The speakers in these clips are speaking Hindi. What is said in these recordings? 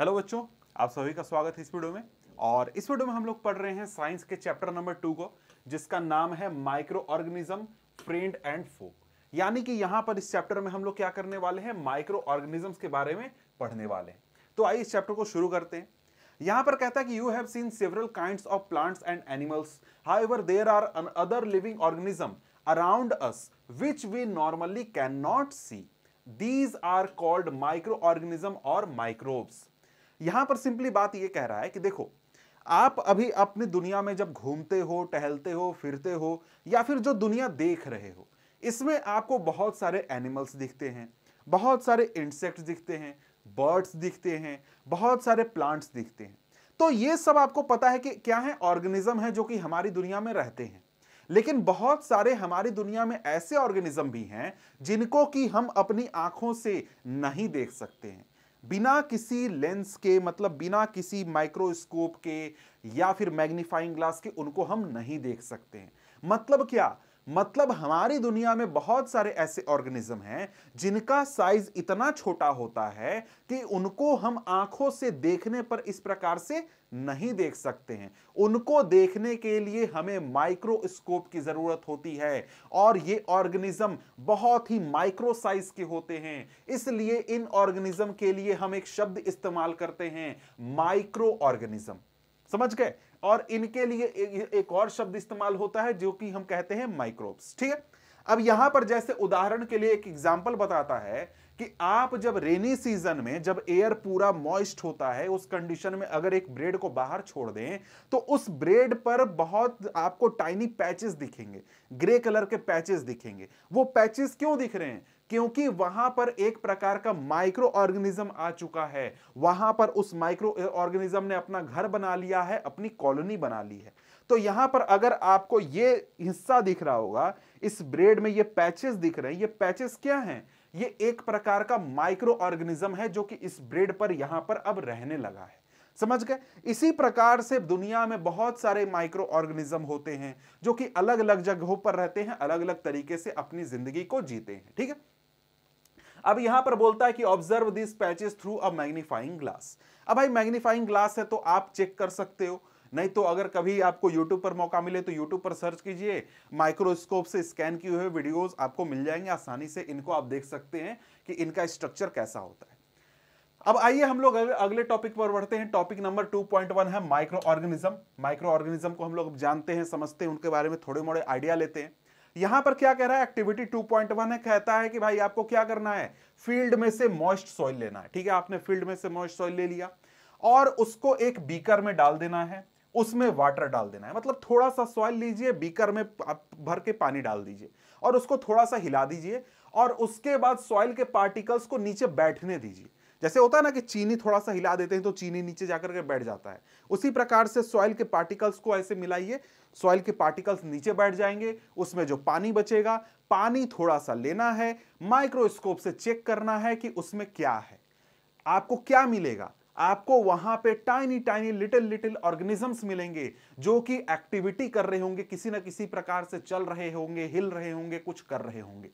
हेलो बच्चों आप सभी का स्वागत है इस वीडियो में और इस वीडियो में हम लोग पढ़ रहे हैं साइंस के चैप्टर नंबर टू को जिसका नाम है micro organism friend and foe यानी कि यहां पर इस चैप्टर में हम लोग क्या करने वाले हैं माइक्रो ऑर्गेनिजम्स के बारे में पढ़ने वाले हैं तो आइए इस चैप्टर को शुरू करते हैं यहां पर कहता है कि you have seen several kind of plants and animals however there are other living organism around us which we normally can not see these are called micro organism और माइक्रोब्स यहां पर सिंपली बात यह कह रहा है कि देखो आप अभी अपनी दुनिया में जब घूमते हो टहलते हो फिरते हो या फिर जो दुनिया देख रहे हो इसमें आपको बहुत सारे एनिमल्स दिखते हैं बहुत सारे इंसेक्ट्स दिखते हैं बर्ड्स दिखते हैं बहुत सारे प्लांट्स दिखते हैं तो ये सब आपको पता है कि क्या है ऑर्गेनिज्म है जो कि हमारी दुनिया में रहते हैं लेकिन बहुत सारे हमारी दुनिया में ऐसे ऑर्गेनिज्म भी हैं जिनको कि हम अपनी आंखों से नहीं देख सकते हैं बिना किसी लेंस के मतलब बिना किसी माइक्रोस्कोप के या फिर मैग्नीफाइंग ग्लास के उनको हम नहीं देख सकते हैं मतलब क्या मतलब हमारी दुनिया में बहुत सारे ऐसे ऑर्गेनिज्म हैं जिनका साइज इतना छोटा होता है कि उनको हम आंखों से देखने पर इस प्रकार से नहीं देख सकते हैं उनको देखने के लिए हमें माइक्रोस्कोप की ज़रूरत होती है और ये ऑर्गेनिज्म बहुत ही माइक्रो साइज के होते हैं इसलिए इन ऑर्गेनिज्म के लिए हम एक शब्द इस्तेमाल करते हैं माइक्रो ऑर्गेनिज्म समझ गए और इनके लिए ए, एक और शब्द इस्तेमाल होता है जो कि हम कहते हैं माइक्रोब्स ठीक है अब यहां पर जैसे उदाहरण के लिए एक एग्जाम्पल बताता है कि आप जब रेनी सीजन में जब एयर पूरा मॉइस्ट होता है उस कंडीशन में अगर एक ब्रेड को बाहर छोड़ दें तो उस ब्रेड पर बहुत आपको टाइनी पैचेस दिखेंगे ग्रे कलर के पैचेस दिखेंगे वो पैचेस क्यों दिख रहे हैं क्योंकि वहां पर एक प्रकार का माइक्रो ऑर्गेनिज्म आ चुका है वहां पर उस माइक्रो ऑर्गेनिज्म ने अपना घर बना लिया है अपनी कॉलोनी बना ली है तो यहां पर अगर आपको ये हिस्सा दिख रहा होगा इस ब्रेड में ये पैचेस दिख रहे हैं ये पैचेस क्या हैं ये एक प्रकार का माइक्रो ऑर्गेनिज्म है जो कि इस ब्रेड पर यहां पर अब रहने लगा है समझ गए इसी प्रकार से दुनिया में बहुत सारे माइक्रो ऑर्गेनिज्म होते हैं जो कि अलग अलग जगहों पर रहते हैं अलग अलग तरीके से अपनी जिंदगी को जीते हैं ठीक है अब यहां पर बोलता है कि observe this patches through a magnifying glass अब भाई मैग्नीफाइंग ग्लास है तो आप चेक कर सकते हो नहीं तो अगर कभी आपको YouTube पर मौका मिले तो YouTube पर सर्च कीजिए माइक्रोस्कोप से स्कैन किए हुए वीडियोस आपको मिल जाएंगे आसानी से इनको आप देख सकते हैं कि इनका स्ट्रक्चर कैसा होता है अब आइए हम लोग अगले टॉपिक पर बढ़ते हैं टॉपिक नंबर 2.1 है माइक्रो ऑर्गेनिज्म माइक्रो ऑर्गेनिज्म को हम लोग जानते हैं समझते हैं उनके बारे में थोड़े मोड़े आइडिया लेते हैं यहां पर क्या कह रहा है एक्टिविटी 2.1 है कहता है कि भाई आपको क्या करना है फील्ड में से मॉइस्ट सॉइल लेना है ठीक है आपने फील्ड में से मॉइस्ट सॉइल ले लिया और उसको एक बीकर में डाल देना है उसमें वाटर डाल देना है मतलब थोड़ा सा सॉइल लीजिए बीकर में भर के पानी डाल दीजिए और उसको थोड़ा सा हिला दीजिए और उसके बाद सॉइल के पार्टिकल्स को नीचे बैठने दीजिए जैसे होता है ना कि चीनी थोड़ा सा हिला देते हैं तो चीनी नीचे जाकर के बैठ जाता है उसी प्रकार से सॉइल के पार्टिकल्स को ऐसे मिलाइए सॉइल के पार्टिकल्स नीचे बैठ जाएंगे उसमें जो पानी बचेगा पानी थोड़ा सा लेना है माइक्रोस्कोप से चेक करना है कि उसमें क्या है आपको क्या मिलेगा आपको वहां पे tiny tiny little little organisms मिलेंगे जो कि एक्टिविटी कर रहे होंगे किसी ना किसी प्रकार से चल रहे होंगे हिल रहे होंगे कुछ कर रहे होंगे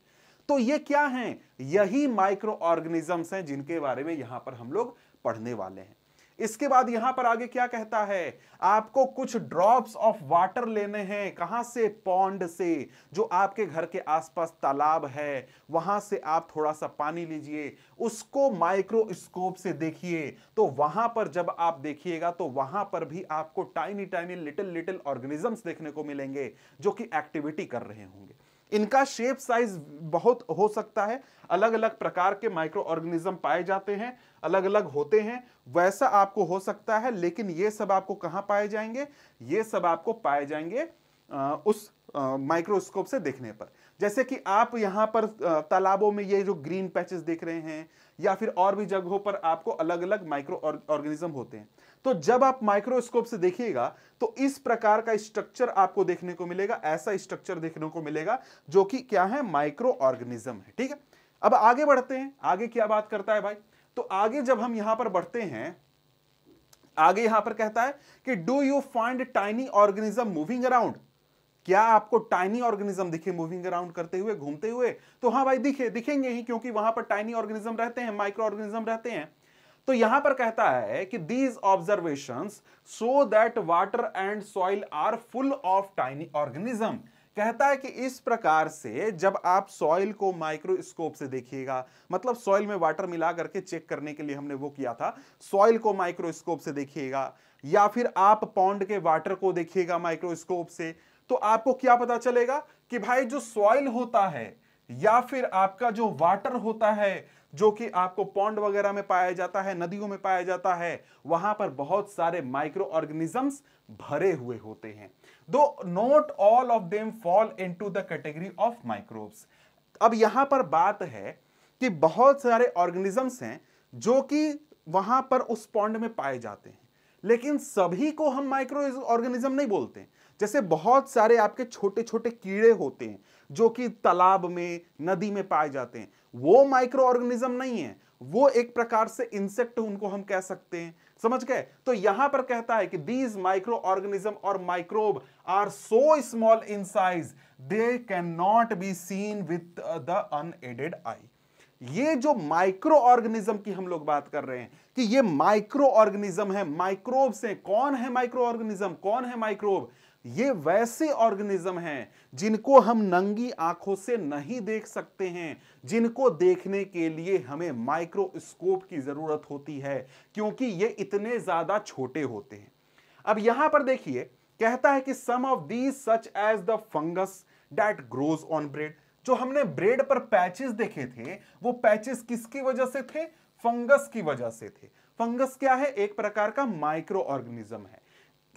तो ये क्या हैं यही माइक्रो ऑर्गेनिजम्स हैं जिनके बारे में यहां पर हम लोग पढ़ने वाले हैं इसके बाद यहां पर आगे क्या कहता है आपको कुछ ड्रॉप्स ऑफ वाटर लेने हैं कहां से पॉन्ड से जो आपके घर के आसपास तालाब है वहां से आप थोड़ा सा पानी लीजिए उसको माइक्रोस्कोप से देखिए तो वहां पर जब आप देखिएगा तो वहां पर भी आपको tiny tiny little little organisms देखने को मिलेंगे जो कि एक्टिविटी कर रहे होंगे इनका शेप साइज बहुत हो सकता है अलग अलग प्रकार के माइक्रो ऑर्गेनिज्म पाए जाते हैं अलग अलग होते हैं वैसा आपको हो सकता है लेकिन ये सब आपको कहाँ पाए जाएंगे ये सब आपको पाए जाएंगे उस माइक्रोस्कोप से देखने पर जैसे कि आप यहाँ पर तालाबों में ये जो ग्रीन पैचेस देख रहे हैं या फिर और भी जगहों पर आपको अलग अलग माइक्रो ऑर्गेनिज्म होते हैं तो जब आप माइक्रोस्कोप से देखिएगा तो इस प्रकार का स्ट्रक्चर आपको देखने को मिलेगा ऐसा स्ट्रक्चर देखने को मिलेगा जो कि क्या है माइक्रो ऑर्गेनिज्म है ठीक है अब आगे बढ़ते हैं आगे क्या बात करता है भाई तो आगे जब हम यहां पर बढ़ते हैं आगे यहां पर कहता है कि do you find tiny organism moving around क्या आपको टाइनी ऑर्गेनिज्म दिखे मूविंग अराउंड करते हुए घूमते हुए तो हाँ भाई दिखे दिखेंगे ही क्योंकि वहां पर टाइनी ऑर्गेनिज्म रहते हैं माइक्रो ऑर्गेनिज्म रहते हैं तो यहां पर कहता है कि these observation so that water and soil are full of tiny organism कहता है कि इस प्रकार से जब आप सॉइल को माइक्रोस्कोप से देखिएगा मतलब सॉइल में वाटर मिला करके चेक करने के लिए हमने वो किया था सॉइल को माइक्रोस्कोप से देखिएगा या फिर आप पौंड के वाटर को देखिएगा माइक्रोस्कोप से तो आपको क्या पता चलेगा कि भाई जो सॉइल होता है या फिर आपका जो वाटर होता है जो कि आपको पौंड वगैरह में पाया जाता है नदियों में पाया जाता है वहां पर बहुत सारे माइक्रो ऑर्गेनिजम्स भरे हुए होते हैं दो not all of them fall to the category of microbes अब यहां पर बात है कि बहुत सारे ऑर्गेनिजम्स हैं जो कि वहां पर उस पौंड में पाए जाते हैं लेकिन सभी को हम माइक्रो ऑर्गेनिज्म नहीं बोलते जैसे बहुत सारे आपके छोटे छोटे कीड़े होते हैं जो कि तालाब में नदी में पाए जाते हैं वो माइक्रो ऑर्गेनिज्म नहीं है वो एक प्रकार से इंसेक्ट उनको हम कह सकते हैं समझ गए तो यहां पर कहता है कि दीज माइक्रो ऑर्गेनिज्म और microbe are so small in size they can not be seen with the unaided eye ये जो माइक्रो ऑर्गेनिज्म की हम लोग बात कर रहे हैं कि ये माइक्रो ऑर्गेनिज्म है माइक्रोब्स हैं कौन है माइक्रो ऑर्गेनिज्म कौन है माइक्रोब ये वैसे ऑर्गेनिज्म हैं जिनको हम नंगी आंखों से नहीं देख सकते हैं जिनको देखने के लिए हमें माइक्रोस्कोप की ज़रूरत होती है क्योंकि ये इतने ज़्यादा छोटे होते हैं अब यहां पर देखिए कहता है कि some of these such as the fungus that grows on bread जो हमने ब्रेड पर पैचेस देखे थे वो पैचेस किसकी वजह से थे फंगस की वजह से थे फंगस क्या है एक प्रकार का माइक्रो ऑर्गेनिज्म है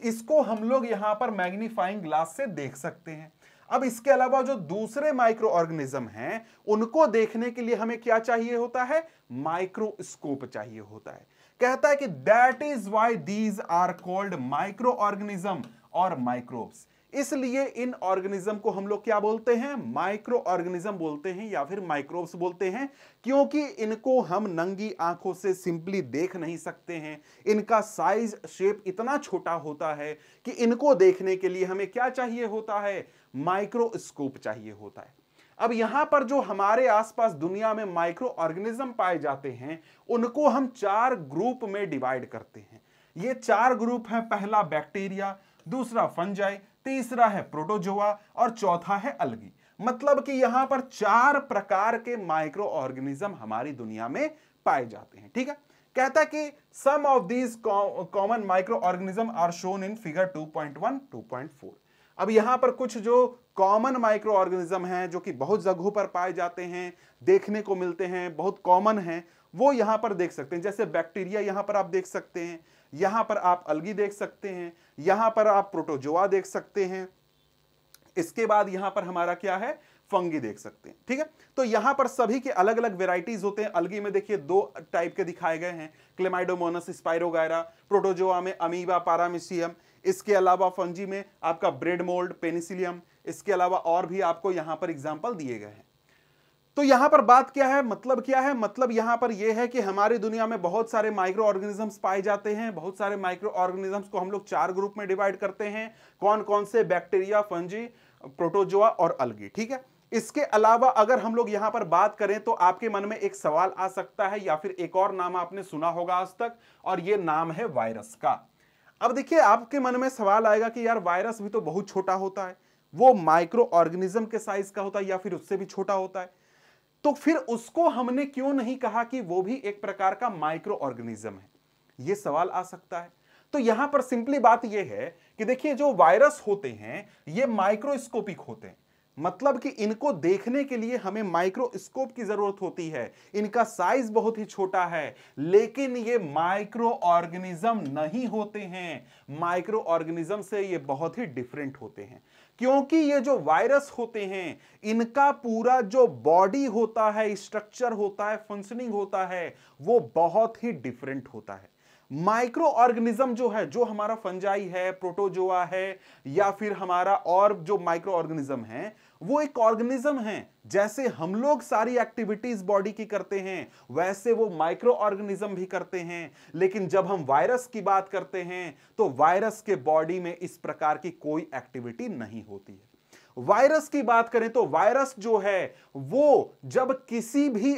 इसको हम लोग यहां पर मैग्नीफाइंग ग्लास से देख सकते हैं अब इसके अलावा जो दूसरे माइक्रो ऑर्गेनिज्म हैं उनको देखने के लिए हमें क्या चाहिए होता है माइक्रोस्कोप चाहिए होता है कहता है कि that is why these are called micro organism और माइक्रोब्स इसलिए इन ऑर्गेनिज्म को हम लोग क्या बोलते हैं माइक्रो ऑर्गेनिज्म बोलते हैं या फिर माइक्रोब्स बोलते हैं क्योंकि इनको हम नंगी आंखों से सिंपली देख नहीं सकते हैं इनका साइज शेप इतना छोटा होता है कि इनको देखने के लिए हमें क्या चाहिए होता है माइक्रोस्कोप चाहिए होता है अब यहां पर जो हमारे आसपास दुनिया में माइक्रो ऑर्गेनिज्म पाए जाते हैं उनको हम चार ग्रुप में डिवाइड करते हैं ये चार ग्रुप है पहला बैक्टीरिया दूसरा फंजाई तीसरा है प्रोटोजोआ और चौथा है अलगी मतलब कि यहां पर चार प्रकार के माइक्रो ऑर्गेनिज्म हमारी दुनिया में पाए जाते हैं ठीक है कहता है कि some of these common micro organism are shown in figure 2.1 2.4 अब यहां पर कुछ जो कॉमन माइक्रो ऑर्गेनिज्म हैं जो कि बहुत जगहों पर पाए जाते हैं देखने को मिलते हैं बहुत कॉमन हैं वो यहां पर देख सकते हैं जैसे बैक्टीरिया यहां पर आप देख सकते हैं यहां पर आप अलगी देख सकते हैं यहां पर आप प्रोटोजोआ देख सकते हैं इसके बाद यहां पर हमारा क्या है फंगी देख सकते हैं ठीक है तो यहां पर सभी के अलग अलग वेराइटीज होते हैं अलगी में देखिए दो टाइप के दिखाए गए हैं क्लेमाइडोमोनस स्पायरोगायरा प्रोटोजोआ में अमीबा पारामिशियम इसके अलावा फंजी में आपका ब्रेड मोल्ड पेनिसिलियम इसके अलावा और भी आपको यहां पर एग्जाम्पल दिए गए हैं तो यहां पर बात क्या है मतलब क्या है मतलब यहां पर यह है कि हमारी दुनिया में बहुत सारे माइक्रो ऑर्गेनिजम्स पाए जाते हैं बहुत सारे माइक्रो ऑर्गेनिजम्स को हम लोग चार ग्रुप में डिवाइड करते हैं कौन कौन से बैक्टीरिया फंजी प्रोटोजोआ और अलगी ठीक है इसके अलावा अगर हम लोग यहां पर बात करें तो आपके मन में एक सवाल आ सकता है या फिर एक और नाम आपने सुना होगा आज तक और ये नाम है वायरस का अब देखिए आपके मन में सवाल आएगा कि यार वायरस भी तो बहुत छोटा होता है वो माइक्रो ऑर्गेनिज्म के साइज का होता है या फिर उससे भी छोटा होता है तो फिर उसको हमने क्यों नहीं कहा कि वो भी एक प्रकार का माइक्रो ऑर्गेनिज्म है ये सवाल आ सकता है तो यहां पर सिंपली बात यह है कि देखिए जो वायरस होते हैं ये माइक्रोस्कोपिक होते हैं मतलब कि इनको देखने के लिए हमें माइक्रोस्कोप की जरूरत होती है इनका साइज बहुत ही छोटा है लेकिन ये माइक्रो ऑर्गेनिज्म नहीं होते हैं माइक्रो ऑर्गेनिज्म से ये बहुत ही डिफरेंट होते हैं क्योंकि ये जो वायरस होते हैं इनका पूरा जो बॉडी होता है स्ट्रक्चर होता है फंक्शनिंग होता है वो बहुत ही डिफरेंट होता है माइक्रो ऑर्गेनिज्म जो है जो हमारा फंजाई है प्रोटोजोआ है या फिर हमारा और जो माइक्रो ऑर्गेनिज्म है वो एक ऑर्गेनिज्म है जैसे हम लोग सारी एक्टिविटीज बॉडी की करते हैं वैसे वो माइक्रो ऑर्गेनिज्म भी करते हैं लेकिन जब हम वायरस की बात करते हैं तो वायरस के बॉडी में इस प्रकार की कोई एक्टिविटी नहीं होती है वायरस की बात करें तो वायरस जो है वो जब किसी भी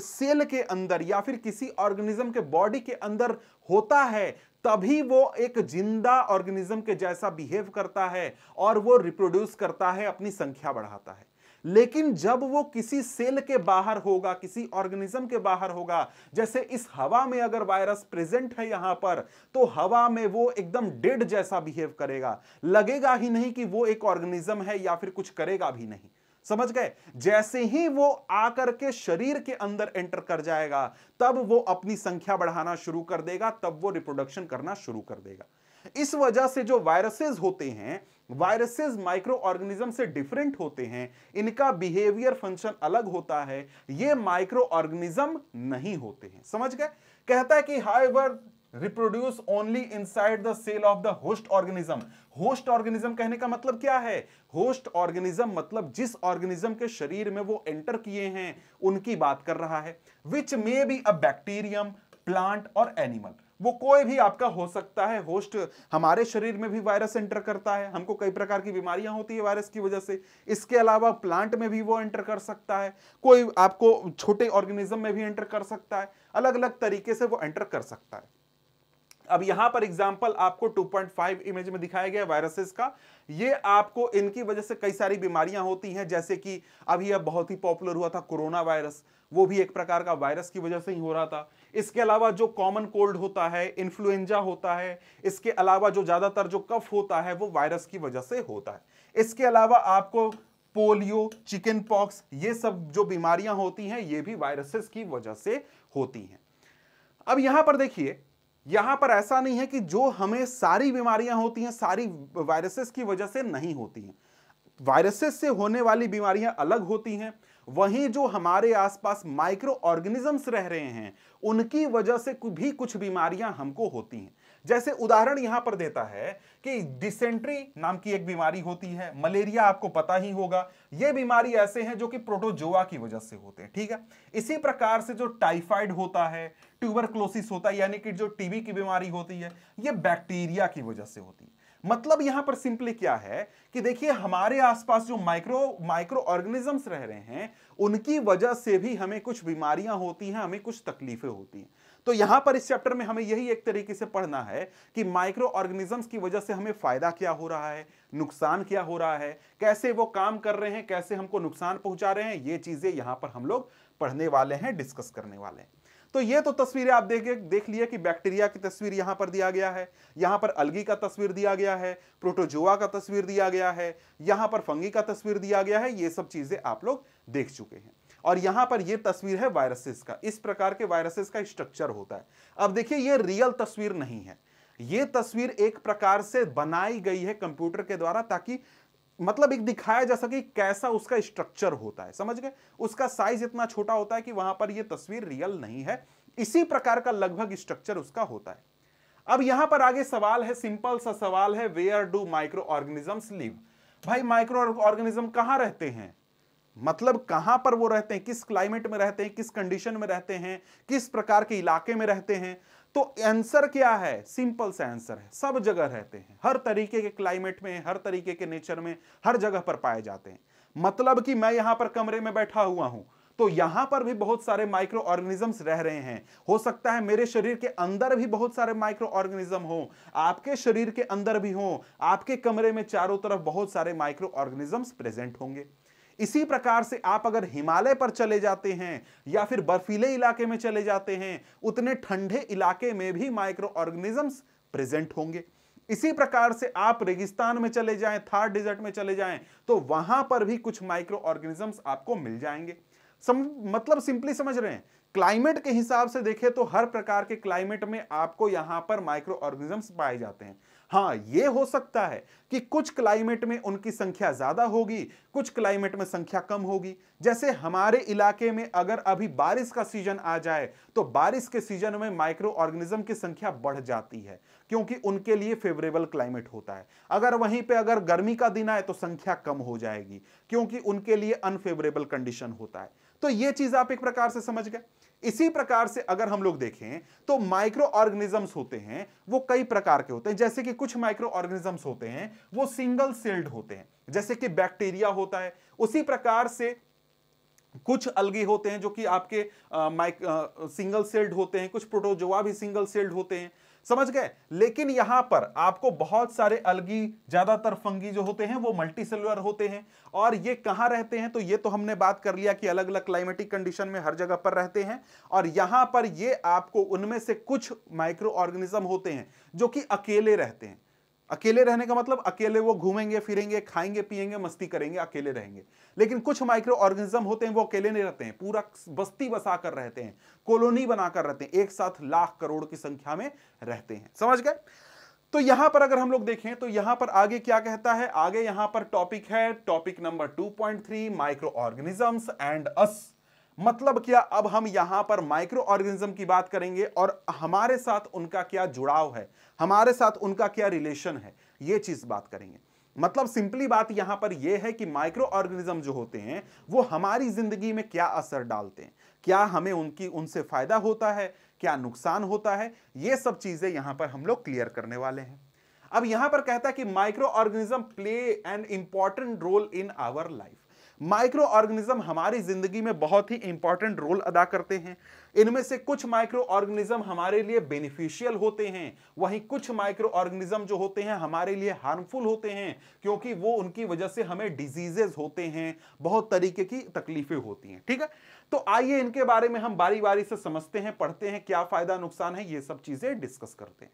सेल के अंदर या फिर किसी ऑर्गेनिज्म के बॉडी के अंदर होता है तभी वो एक जिंदा ऑर्गेनिज्म के जैसा बिहेव करता है और वो रिप्रोड्यूस करता है अपनी संख्या बढ़ाता है लेकिन जब वो किसी सेल के बाहर होगा किसी ऑर्गेनिज्म के बाहर होगा जैसे इस हवा में अगर वायरस प्रेजेंट है यहां पर तो हवा में वो एकदम डेड जैसा बिहेव करेगा लगेगा ही नहीं कि वो एक ऑर्गेनिज्म है या फिर कुछ करेगा भी नहीं समझ गए जैसे ही वो आकर के शरीर के अंदर एंटर कर जाएगा तब वो अपनी संख्या बढ़ाना शुरू कर देगा तब वो रिप्रोडक्शन करना शुरू कर देगा इस वजह से जो वायरसेस होते हैं वायरसेस माइक्रो ऑर्गेनिज्म से डिफरेंट होते हैं इनका बिहेवियर फंक्शन अलग होता है ये माइक्रो ऑर्गेनिज्म नहीं होते हैं समझ गए कहता है कि they reproduce only inside the cell of the host organism host organism कहने का मतलब क्या है होस्ट ऑर्गेनिज्म मतलब जिस ऑर्गेनिज्म के शरीर में वो एंटर किए हैं उनकी बात कर रहा है which may be a bacterium plant और एनिमल वो कोई भी आपका हो सकता है होस्ट हमारे शरीर में भी वायरस एंटर करता है हमको कई प्रकार की बीमारियां होती है वायरस की वजह से इसके अलावा प्लांट में भी वो एंटर कर सकता है कोई आपको छोटे ऑर्गेनिज्म में भी एंटर कर सकता है अलग अलग तरीके से वो एंटर कर सकता है अब यहां पर एग्जाम्पल आपको 2.5 इमेज में दिखाया गया वायरसेस का ये आपको इनकी वजह से कई सारी बीमारियां होती हैं जैसे कि अभी अब बहुत ही पॉपुलर हुआ था कोरोना वायरस वो भी एक प्रकार का वायरस की वजह से ही हो रहा था इसके अलावा जो कॉमन कोल्ड होता है इन्फ्लुएंजा होता है इसके अलावा जो ज़्यादातर जो कफ होता है वो वायरस की वजह से होता है इसके अलावा आपको पोलियो चिकन पॉक्स ये सब जो बीमारियां होती हैं ये भी वायरसेस की वजह से होती हैं अब यहां पर देखिए यहां पर ऐसा नहीं है कि जो हमें सारी बीमारियां होती हैं सारी वायरसेस की वजह से नहीं होती हैं वायरसेस से होने वाली बीमारियां अलग होती हैं वहीं जो हमारे आसपास माइक्रो ऑर्गेनिजम्स रह रहे हैं उनकी वजह से भी कुछ बीमारियां हमको होती हैं जैसे उदाहरण यहां पर देता है कि डिसेंट्री नाम की एक बीमारी होती है मलेरिया आपको पता ही होगा ये बीमारी ऐसे हैं जो कि प्रोटोजोआ की वजह से होते हैं ठीक है इसी प्रकार से जो टाइफाइड होता है ट्यूबरक्लोसिस होता है यानी कि जो टीबी की बीमारी होती है ये बैक्टीरिया की वजह से होती है मतलब यहां पर सिंपली क्या है कि देखिए हमारे आसपास जो माइक्रो माइक्रो ऑर्गेनिजम्स रह रहे हैं उनकी वजह से भी हमें कुछ बीमारियां होती हैं हमें कुछ तकलीफें होती हैं तो यहां पर इस चैप्टर में हमें यही एक तरीके से पढ़ना है कि माइक्रो ऑर्गेनिजम्स की वजह से हमें फायदा क्या हो रहा है नुकसान क्या हो रहा है कैसे वो काम कर रहे हैं कैसे हमको नुकसान पहुंचा रहे हैं ये चीजें यहां पर हम लोग पढ़ने वाले हैं डिस्कस करने वाले हैं तो ये तो तस्वीरें आप देख देख लिया कि बैक्टीरिया की तस्वीर यहां पर दिया गया है यहां पर अलगी का तस्वीर दिया गया है प्रोटोजोआ का तस्वीर दिया गया है यहां पर फंगी का तस्वीर दिया गया है ये सब चीजें आप लोग देख चुके हैं और यहां पर यह तस्वीर है वायरसेस का इस प्रकार के वायरसेस का स्ट्रक्चर होता है अब देखिए ये रियल तस्वीर नहीं है ये तस्वीर एक प्रकार से बनाई गई है कंप्यूटर के द्वारा ताकि मतलब एक दिखाया जा सके कैसा उसका स्ट्रक्चर होता है समझ गए उसका साइज इतना छोटा होता है कि वहां पर यह तस्वीर रियल नहीं है इसी प्रकार का लगभग स्ट्रक्चर उसका होता है अब यहां पर आगे सवाल है सिंपल सा सवाल है where do micro organisms live भाई माइक्रो ऑर्गेनिज्म कहां रहते हैं मतलब कहां पर वो रहते हैं किस क्लाइमेट में रहते हैं किस कंडीशन में रहते हैं किस प्रकार के इलाके में रहते हैं तो आंसर क्या है सिंपल सा आंसर है सब जगह रहते हैं हर तरीके के क्लाइमेट में हर तरीके के नेचर में हर जगह पर पाए जाते हैं मतलब कि मैं यहां पर कमरे में बैठा हुआ हूं तो यहां पर भी बहुत सारे माइक्रो ऑर्गेनिजम्स रह रहे हैं हो सकता है मेरे शरीर के अंदर भी बहुत सारे माइक्रो ऑर्गेनिज्म हो आपके शरीर के अंदर भी हो आपके कमरे में चारों तरफ बहुत सारे माइक्रो ऑर्गेनिजम्स प्रेजेंट होंगे इसी प्रकार से आप अगर हिमालय पर चले जाते हैं या फिर बर्फीले इलाके में चले जाते हैं उतने ठंडे इलाके में भी माइक्रो ऑर्गेनिजम्स प्रेजेंट होंगे इसी प्रकार से आप रेगिस्तान में चले जाएं थार डिजर्ट में चले जाएं तो वहां पर भी कुछ माइक्रो ऑर्गेनिजम्स आपको मिल जाएंगे सम, मतलब सिंपली समझ रहे हैं क्लाइमेट के हिसाब से देखें तो हर प्रकार के क्लाइमेट में आपको यहां पर माइक्रो ऑर्गेनिजम्स पाए जाते हैं हाँ ये हो सकता है कि कुछ क्लाइमेट में उनकी संख्या ज़्यादा होगी कुछ क्लाइमेट में संख्या कम होगी जैसे हमारे इलाके में अगर अभी बारिश का सीजन आ जाए तो बारिश के सीजन में माइक्रो ऑर्गेनिज्म की संख्या बढ़ जाती है क्योंकि उनके लिए फेवरेबल क्लाइमेट होता है अगर वहीं पे अगर गर्मी का दिन आए तो संख्या कम हो जाएगी क्योंकि उनके लिए अनफेवरेबल कंडीशन होता है तो ये चीज़ आप एक प्रकार से समझ गए इसी प्रकार से अगर हम लोग देखें तो माइक्रो ऑर्गेनिजम्स होते हैं वो कई प्रकार के होते हैं जैसे कि कुछ माइक्रो ऑर्गेनिजम्स होते हैं वो सिंगल सेल्ड होते हैं जैसे कि बैक्टीरिया होता है उसी प्रकार से कुछ अलगे होते हैं जो कि आपके माइक सिंगल सेल्ड होते हैं कुछ प्रोटोजोआ भी सिंगल सेल्ड होते हैं समझ गए लेकिन यहां पर आपको बहुत सारे अलगी ज्यादातर फंगी जो होते हैं वो मल्टी सेलर होते हैं और ये कहां रहते हैं तो ये तो हमने बात कर लिया कि अलग अलग क्लाइमेटिक कंडीशन में हर जगह पर रहते हैं और यहां पर ये आपको उनमें से कुछ माइक्रो ऑर्गेनिज्म होते हैं जो कि अकेले रहते हैं अकेले रहने का मतलब अकेले वो घूमेंगे फिरेंगे खाएंगे पिएंगे मस्ती करेंगे अकेले रहेंगे लेकिन कुछ माइक्रो ऑर्गेनिज्म होते हैं वो अकेले नहीं रहते हैं पूरा बस्ती बसा कर रहते हैं कॉलोनी बनाकर रहते हैं एक साथ लाख करोड़ की संख्या में रहते हैं समझ गए तो यहां पर अगर हम लोग देखें तो यहां पर आगे क्या कहता है आगे यहां पर टॉपिक है topic number two micro organisms and us मतलब क्या अब हम यहां पर माइक्रो ऑर्गेनिज्म की बात करेंगे और हमारे साथ उनका क्या जुड़ाव है हमारे साथ उनका क्या रिलेशन है ये चीज बात करेंगे मतलब सिंपली बात यहां पर यह है कि माइक्रो ऑर्गेनिज्म जो होते हैं वो हमारी जिंदगी में क्या असर डालते हैं क्या हमें उनकी उनसे फायदा होता है क्या नुकसान होता है ये सब चीजें यहां पर हम लोग क्लियर करने वाले हैं अब यहां पर कहता है कि micro organism play an important role in our life micro organism हमारी जिंदगी में बहुत ही इंपॉर्टेंट रोल अदा करते हैं इनमें से कुछ माइक्रो ऑर्गेनिज्म हमारे लिए बेनिफिशियल होते हैं वहीं कुछ माइक्रो ऑर्गेनिज्म जो होते हैं हमारे लिए हार्मफुल होते हैं क्योंकि वो उनकी वजह से हमें डिजीजेज होते हैं बहुत तरीके की तकलीफें होती हैं ठीक है तो आइए इनके बारे में हम बारी बारी से समझते हैं पढ़ते हैं क्या फायदा नुकसान है ये सब चीजें डिस्कस करते हैं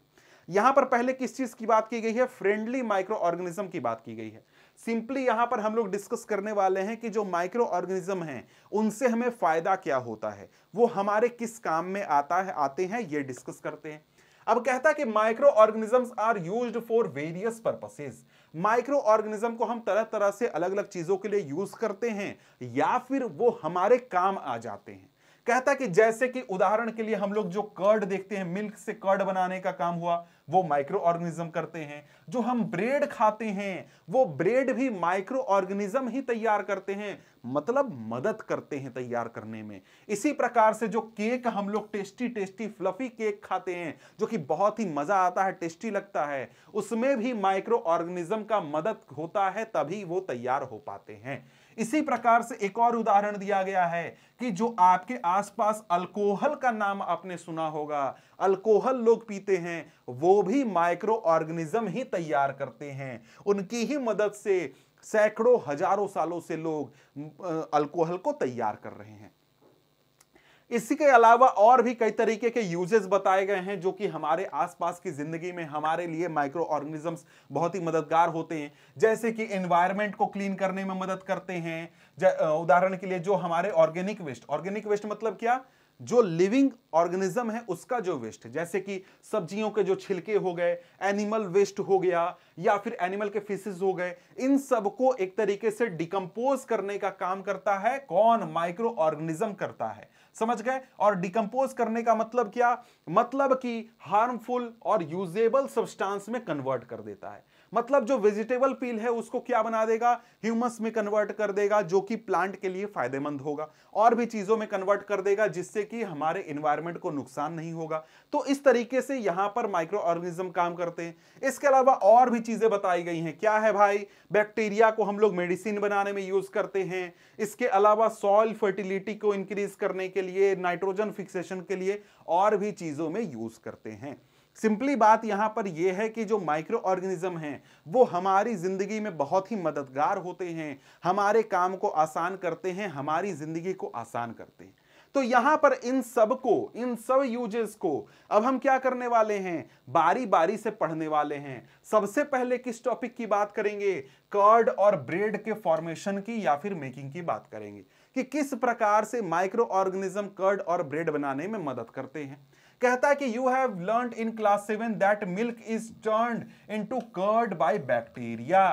यहां पर पहले किस चीज की बात की गई है फ्रेंडली माइक्रो ऑर्गेनिज्म की बात की गई है सिंपली यहां पर हम लोग डिस्कस करने वाले हैं कि जो माइक्रो ऑर्गेनिज्म हैं उनसे हमें फायदा क्या होता है वो हमारे किस काम में आता है आते हैं ये डिस्कस करते हैं अब कहता है कि micro organisms are used for various purposes micro organism को हम तरह तरह से अलग अलग चीजों के लिए यूज करते हैं या फिर वो हमारे काम आ जाते हैं कहता कि जैसे कि उदाहरण के लिए हम लोग जो कर्ड देखते हैं मिल्क से कर्ड बनाने का काम हुआ वो माइक्रो ऑर्गेनिज्म करते हैं जो हम ब्रेड खाते हैं वो ब्रेड भी माइक्रो ऑर्गेनिज्म ही तैयार करते हैं मतलब मदद करते हैं तैयार करने में इसी प्रकार से जो केक हम लोग टेस्टी टेस्टी फ्लफी केक खाते हैं जो कि बहुत ही मजा आता है टेस्टी लगता है उसमें भी माइक्रो ऑर्गेनिज्म का मदद होता है तभी वो तैयार हो पाते हैं इसी प्रकार से एक और उदाहरण दिया गया है कि जो आपके आसपास अल्कोहल का नाम आपने सुना होगा अल्कोहल लोग पीते हैं वो भी माइक्रो ऑर्गेनिज्म ही तैयार करते हैं उनकी ही मदद से सैकड़ों हजारों सालों से लोग अल्कोहल को तैयार कर रहे हैं इसी के अलावा और भी कई तरीके के यूजेस बताए गए हैं जो कि हमारे आसपास की जिंदगी में हमारे लिए माइक्रो ऑर्गेनिजम्स बहुत ही मददगार होते हैं जैसे कि एनवायरमेंट को क्लीन करने में मदद करते हैं उदाहरण के लिए जो हमारे ऑर्गेनिक वेस्ट ऑर्गेनिक वेस्ट मतलब क्या जो लिविंग ऑर्गेनिज्म है उसका जो वेस्ट जैसे कि सब्जियों के जो छिलके हो गए एनिमल वेस्ट हो गया या फिर एनिमल के फिशेज हो गए इन सब को एक तरीके से डिकम्पोज करने का काम करता है कौन माइक्रो ऑर्गेनिज्म करता है समझ गए और डिकम्पोज करने का मतलब क्या मतलब कि हार्मफुल और यूजेबल सब्सटेंस में कन्वर्ट कर देता है मतलब जो वेजिटेबल पील है उसको क्या बना देगा ह्यूमस में कन्वर्ट कर देगा जो कि प्लांट के लिए फायदेमंद होगा और भी चीजों में कन्वर्ट कर देगा जिससे कि हमारे इन्वायरमेंट को नुकसान नहीं होगा तो इस तरीके से यहां पर माइक्रो ऑर्गेनिज्म काम करते हैं इसके अलावा और भी चीजें बताई गई हैं क्या है भाई बैक्टीरिया को हम लोग मेडिसिन बनाने में यूज करते हैं इसके अलावा सॉइल फर्टिलिटी को इंक्रीज करने के लिए नाइट्रोजन फिक्सेशन के लिए और भी चीजों में यूज करते हैं सिंपली बात यहां पर यह है कि जो माइक्रो ऑर्गेनिज्म हैं वो हमारी ज़िंदगी में बहुत ही मददगार होते हैं हमारे काम को आसान करते हैं हमारी ज़िंदगी को आसान करते हैं तो यहां पर इन सब को इन सब यूजेस को अब हम क्या करने वाले हैं बारी बारी से पढ़ने वाले हैं सबसे पहले किस टॉपिक की बात करेंगे कर्ड और ब्रेड के फॉर्मेशन की या फिर मेकिंग की बात करेंगे कि किस प्रकार से माइक्रो ऑर्गेनिज्म कर्ड और ब्रेड बनाने में मदद करते हैं कहता है कि you have learn in class seven that milk is turn into curd by bacteria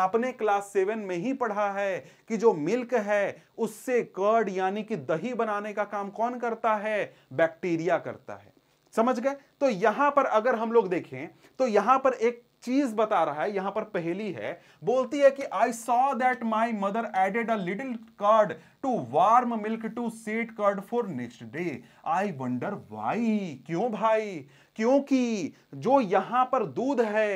आपने क्लास सेवन में ही पढ़ा है कि जो मिल्क है उससे कर्ड यानी कि दही बनाने का काम कौन करता है बैक्टीरिया करता है समझ गए तो यहां पर अगर हम लोग देखें तो यहां पर एक चीज बता रहा है यहां पर पहली है बोलती है कि I saw that my mother added a little curd to warm milk to set curd for next day I wonder why क्यों भाई क्योंकि जो यहां पर दूध है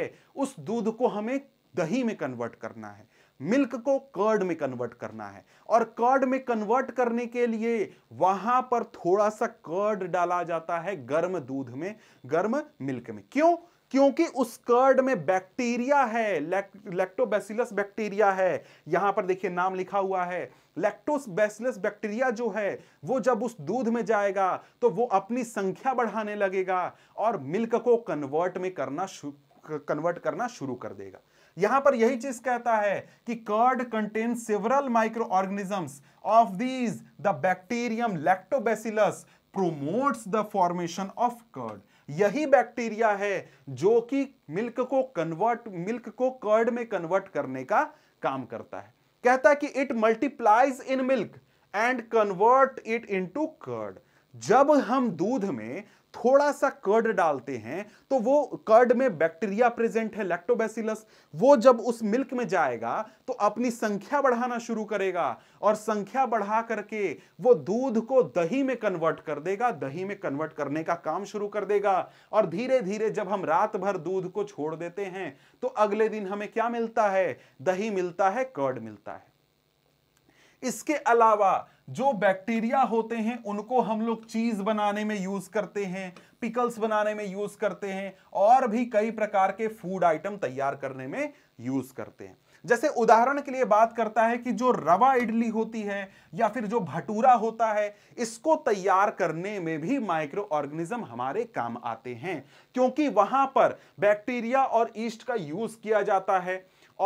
उस दूध को हमें दही में कन्वर्ट करना है मिल्क को कर्ड में कन्वर्ट करना है और कर्ड में कन्वर्ट करने के लिए वहां पर थोड़ा सा कर्ड डाला जाता है गर्म दूध में गर्म मिल्क में क्यों क्योंकि उस कर्ड में बैक्टीरिया है लेक, लेक्टोबैसिलस बैक्टीरिया है यहां पर देखिए नाम लिखा हुआ है लेक्टोबैसिलस बैक्टीरिया जो है वो जब उस दूध में जाएगा तो वो अपनी संख्या बढ़ाने लगेगा और मिल्क को कन्वर्ट में करना कन्वर्ट करना शुरू कर देगा यहां पर यही चीज कहता है कि curd contain several micro organisms of these the bacterium lactobacillus promotes the formation of curd यही बैक्टीरिया है जो कि मिल्क को कन्वर्ट मिल्क को कर्ड में कन्वर्ट करने का काम करता है कहता है कि it multiplies in milk and convert it into curd जब हम दूध में थोड़ा सा कर्ड डालते हैं तो वो कर्ड में बैक्टीरिया प्रेजेंट है लैक्टोबैसिलस वो जब उस मिल्क में जाएगा तो अपनी संख्या बढ़ाना शुरू करेगा और संख्या बढ़ा करके वो दूध को दही में कन्वर्ट कर देगा दही में कन्वर्ट करने का काम शुरू कर देगा और धीरे धीरे जब हम रात भर दूध को छोड़ देते हैं तो अगले दिन हमें क्या मिलता है दही मिलता है कर्ड मिलता है इसके अलावा जो बैक्टीरिया होते हैं उनको हम लोग चीज़ बनाने में यूज़ करते हैं पिकल्स बनाने में यूज़ करते हैं और भी कई प्रकार के फूड आइटम तैयार करने में यूज़ करते हैं जैसे उदाहरण के लिए बात करता है कि जो रवा इडली होती है या फिर जो भटूरा होता है इसको तैयार करने में भी माइक्रो ऑर्गेनिज्म हमारे काम आते हैं क्योंकि वहां पर बैक्टीरिया और ईस्ट का यूज किया जाता है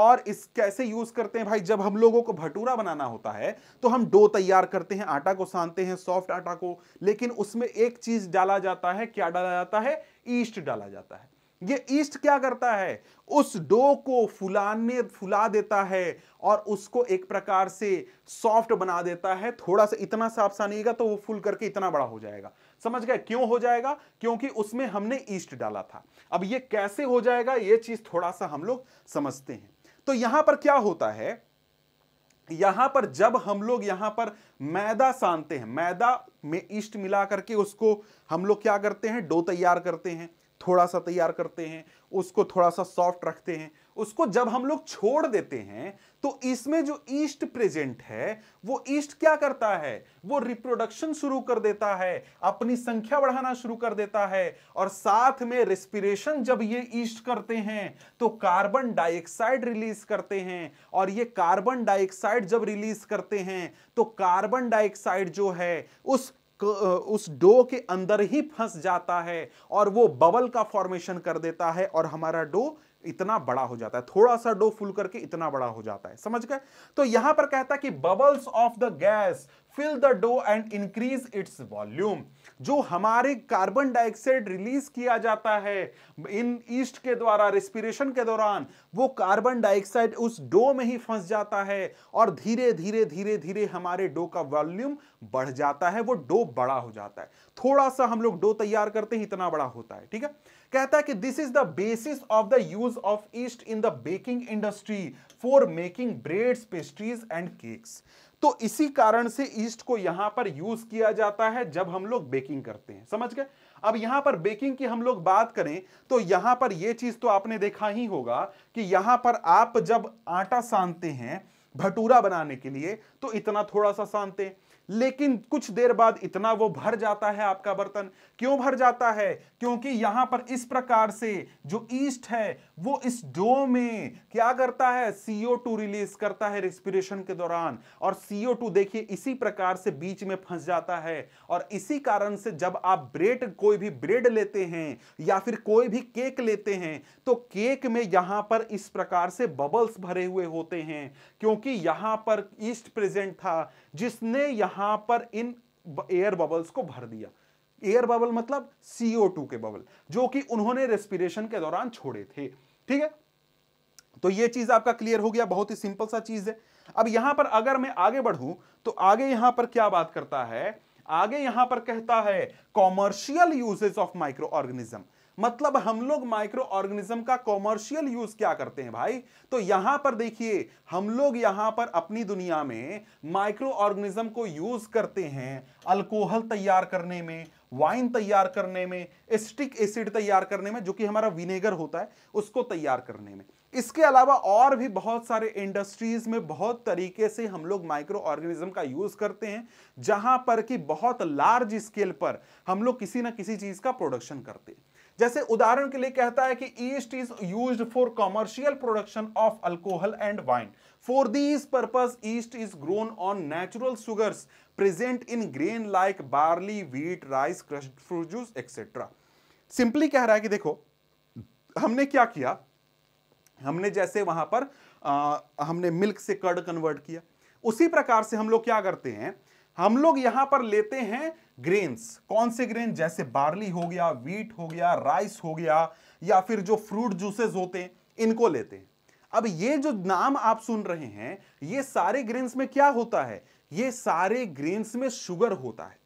और इस कैसे यूज करते हैं भाई जब हम लोगों को भटूरा बनाना होता है तो हम डो तैयार करते हैं आटा को सानते हैं सॉफ्ट आटा को लेकिन उसमें एक चीज डाला जाता है क्या डाला जाता है ईस्ट डाला जाता है ये ईस्ट क्या करता है उस डो को फुलाने फुला देता है और उसको एक प्रकार से सॉफ्ट बना देता है थोड़ा सा इतना साफ सानिएगा तो वो फुल करके इतना बड़ा हो जाएगा समझ गए क्यों हो जाएगा क्योंकि उसमें हमने ईस्ट डाला था अब ये कैसे हो जाएगा ये चीज थोड़ा सा हम लोग समझते हैं तो यहां पर क्या होता है यहां पर जब हम लोग यहां पर मैदा सानते हैं मैदा में ईस्ट मिला करके उसको हम लोग क्या करते हैं डो तैयार करते हैं थोड़ा सा तैयार करते हैं उसको थोड़ा सा सॉफ्ट रखते हैं उसको जब हम लोग छोड़ देते हैं तो इसमें जो ईस्ट प्रेजेंट है वो ईस्ट क्या करता है वो रिप्रोडक्शन शुरू कर देता है अपनी संख्या बढ़ाना शुरू कर देता है और साथ में रेस्पिरेशन जब ये ईस्ट करते हैं तो कार्बन डाइऑक्साइड रिलीज करते हैं और ये कार्बन डाइऑक्साइड जब रिलीज करते हैं तो कार्बन डाइऑक्साइड जो है उस उस डो के अंदर ही फंस जाता है और वो बबल का फॉर्मेशन कर देता है और हमारा डो इतना बड़ा हो जाता है थोड़ा सा डो फुल करके इतना बड़ा हो जाता है समझ गए तो यहां पर कहता है कि bubbles of the gas fill the dough and increase its volume जो हमारे कार्बन डाइऑक्साइड रिलीज किया जाता है इन ईस्ट के द्वारा रेस्पिरेशन के दौरान वो कार्बन डाइऑक्साइड उस डो में ही फंस जाता है और धीरे धीरे धीरे धीरे हमारे डो का वॉल्यूम बढ़ जाता है वो डो बड़ा हो जाता है थोड़ा सा हम लोग डो तैयार करते ही इतना बड़ा होता है ठीक है कहता है कि this is the basis of the use of yeast in the baking industry for making breads pastries and cakes तो इसी कारण से ईस्ट को यहां पर यूज किया जाता है जब हम लोग बेकिंग करते हैं समझ गए अब यहां पर बेकिंग की हम लोग बात करें तो यहां पर यह चीज तो आपने देखा ही होगा कि यहां पर आप जब आटा सानते हैं भटूरा बनाने के लिए तो इतना थोड़ा सा सानते हैं लेकिन कुछ देर बाद इतना वो भर जाता है आपका बर्तन क्यों भर जाता है क्योंकि यहां पर इस प्रकार से जो ईस्ट है वो इस डो में क्या करता है सीओ टू रिलीज करता है रेस्पिरेशन के दौरान और सीओ टू देखिए इसी प्रकार से बीच में फंस जाता है और इसी कारण से जब आप ब्रेड कोई भी ब्रेड लेते हैं या फिर कोई भी केक लेते हैं तो केक में यहां पर इस प्रकार से बबल्स भरे हुए होते हैं क्योंकि यहां पर ईस्ट प्रेजेंट था जिसने यहां पर इन एयर बबल्स को भर दिया एयर बबल मतलब CO2 के बबल जो कि उन्होंने रेस्पिरेशन के दौरान छोड़े थे ठीक है तो ये चीज आपका क्लियर हो गया बहुत ही सिंपल सा चीज है अब यहां पर अगर मैं आगे बढ़ू तो आगे यहां पर क्या बात करता है आगे यहां पर कहता है commercial uses of micro organism मतलब हम लोग माइक्रो ऑर्गेनिज्म का कॉमर्शियल यूज क्या करते हैं भाई तो यहां पर देखिए हम लोग यहां पर अपनी दुनिया में माइक्रो ऑर्गेनिज्म को यूज करते हैं अल्कोहल तैयार करने में वाइन तैयार करने में स्टिक एसिड तैयार करने में जो कि हमारा विनेगर होता है उसको तैयार करने में इसके अलावा और भी बहुत सारे इंडस्ट्रीज में बहुत तरीके से हम लोग माइक्रो ऑर्गेनिज्म का यूज करते हैं जहां पर कि बहुत लार्ज स्केल पर हम लोग किसी ना किसी चीज का प्रोडक्शन करते हैं जैसे उदाहरण के लिए कहता है कि yeast is use for commercial production of alcohol and wine for these purpose yeast is grown on natural sugars present in grain like barley wheat rice crushed fruit juice etcetera simply कह रहा है कि देखो हमने क्या किया हमने जैसे वहां पर आ, हमने मिल्क से कर्ड कन्वर्ट किया उसी प्रकार से हम लोग क्या करते हैं हम लोग यहां पर लेते हैं ग्रेन्स कौन से ग्रेन जैसे बार्ली हो गया वीट हो गया राइस हो गया या फिर जो फ्रूट जूसेस होते हैं इनको लेते हैं अब ये जो नाम आप सुन रहे हैं ये सारे ग्रेन्स में क्या होता है ये सारे ग्रेन्स में शुगर होता है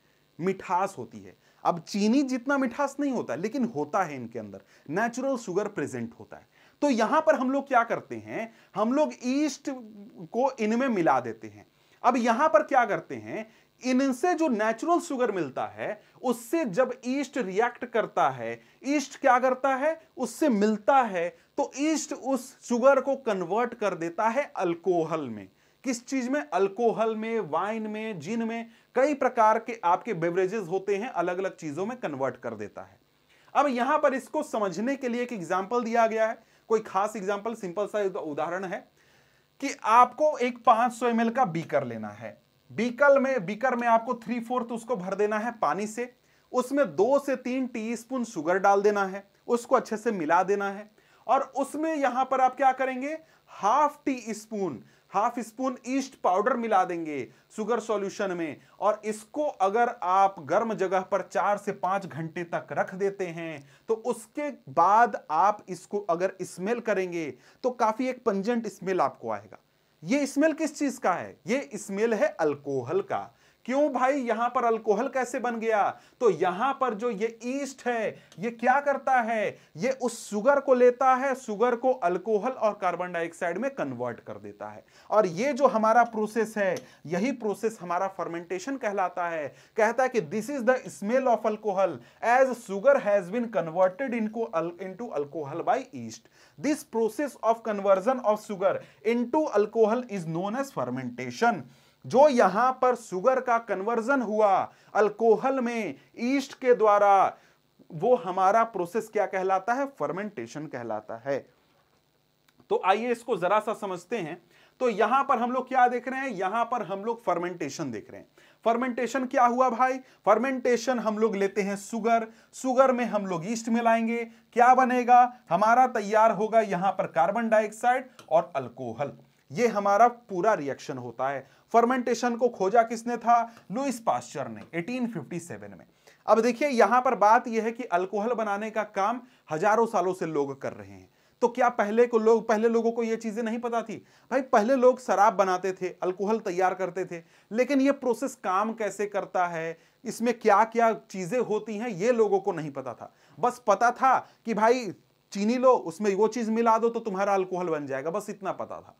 मिठास होती है अब चीनी जितना मिठास नहीं होता लेकिन होता है इनके अंदर नेचुरल शुगर प्रेजेंट होता है तो यहां पर हम लोग क्या करते हैं हम लोग ईस्ट को इनमें मिला देते हैं अब यहां पर क्या करते हैं इनसे जो नेचुरल शुगर मिलता है उससे जब ईस्ट रिएक्ट करता है ईस्ट क्या करता है उससे मिलता है तो ईस्ट उस शुगर को कन्वर्ट कर देता है अल्कोहल में किस चीज में अल्कोहल में वाइन में जिन में कई प्रकार के आपके बेवरेजेस होते हैं अलग अलग चीजों में कन्वर्ट कर देता है अब यहां पर इसको समझने के लिए एक एग्जाम्पल दिया गया है कोई खास एग्जाम्पल सिंपल सा उदाहरण है कि आपको एक 500 सौ का बीकर लेना है बीकल में बीकर में आपको थ्री फोर्थ उसको भर देना है पानी से उसमें दो से तीन टीस्पून शुगर डाल देना है उसको अच्छे से मिला देना है और उसमें यहां पर आप क्या करेंगे half teaspoon half spoon yeast powder मिला देंगे शुगर सॉल्यूशन में और इसको अगर आप गर्म जगह पर चार से पांच घंटे तक रख देते हैं तो उसके बाद आप इसको अगर स्मेल करेंगे तो काफी एक पंजेंट स्मेल आपको आएगा ये स्मेल किस चीज का है ये स्मेल है अल्कोहल का क्यों भाई यहां पर अल्कोहल कैसे बन गया तो यहां पर जो ये ईस्ट है ये क्या करता है ये उस सुगर को लेता है सुगर को अल्कोहल और कार्बन डाइऑक्साइड में कन्वर्ट कर देता है और ये जो हमारा प्रोसेस है यही प्रोसेस हमारा फर्मेंटेशन कहलाता है कहता है कि this is the smell of alcohol as sugar has been converted इनको to alcohol by yeast this process of conversion of sugar to alcohol is known as fermentation जो यहां पर सुगर का कन्वर्जन हुआ अल्कोहल में ईस्ट के द्वारा वो हमारा प्रोसेस क्या कहलाता है फर्मेंटेशन कहलाता है तो आइए इसको जरा सा समझते हैं तो यहां पर हम लोग क्या देख रहे हैं यहां पर हम लोग फर्मेंटेशन देख रहे हैं फर्मेंटेशन क्या हुआ भाई फर्मेंटेशन हम लोग लेते हैं सुगर सुगर में हम लोग ईस्ट मिलाएंगे क्या बनेगा हमारा तैयार होगा यहां पर कार्बन डाइऑक्साइड और अल्कोहल ये हमारा पूरा रिएक्शन होता है फर्मेंटेशन को खोजा किसने था लुइस पास्चर ने 1857 में अब देखिए यहां पर बात यह है कि अल्कोहल बनाने का काम हजारों सालों से लोग कर रहे हैं तो क्या पहले को लोग पहले लोगों को यह चीज़ें नहीं पता थी भाई पहले लोग शराब बनाते थे अल्कोहल तैयार करते थे लेकिन यह प्रोसेस काम कैसे करता है इसमें क्या क्या चीज़ें होती हैं ये लोगों को नहीं पता था बस पता था कि भाई चीनी लो उसमें वो चीज़ मिला दो तो तुम्हारा अल्कोहल बन जाएगा बस इतना पता था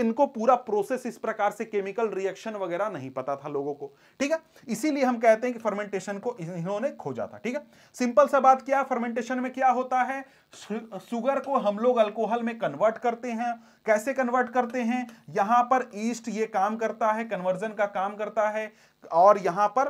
इनको पूरा प्रोसेस इस प्रकार से केमिकल रिएक्शन वगैरह नहीं पता था लोगों को ठीक है इसीलिए हम कहते हैं कि फर्मेंटेशन को इन्होंने खोजा था ठीक है सिंपल सा बात क्या फर्मेंटेशन में क्या होता है शुगर को हम लोग अल्कोहल में कन्वर्ट करते हैं कैसे कन्वर्ट करते हैं यहां पर ईस्ट ये काम करता है कन्वर्जन का काम करता है और यहां पर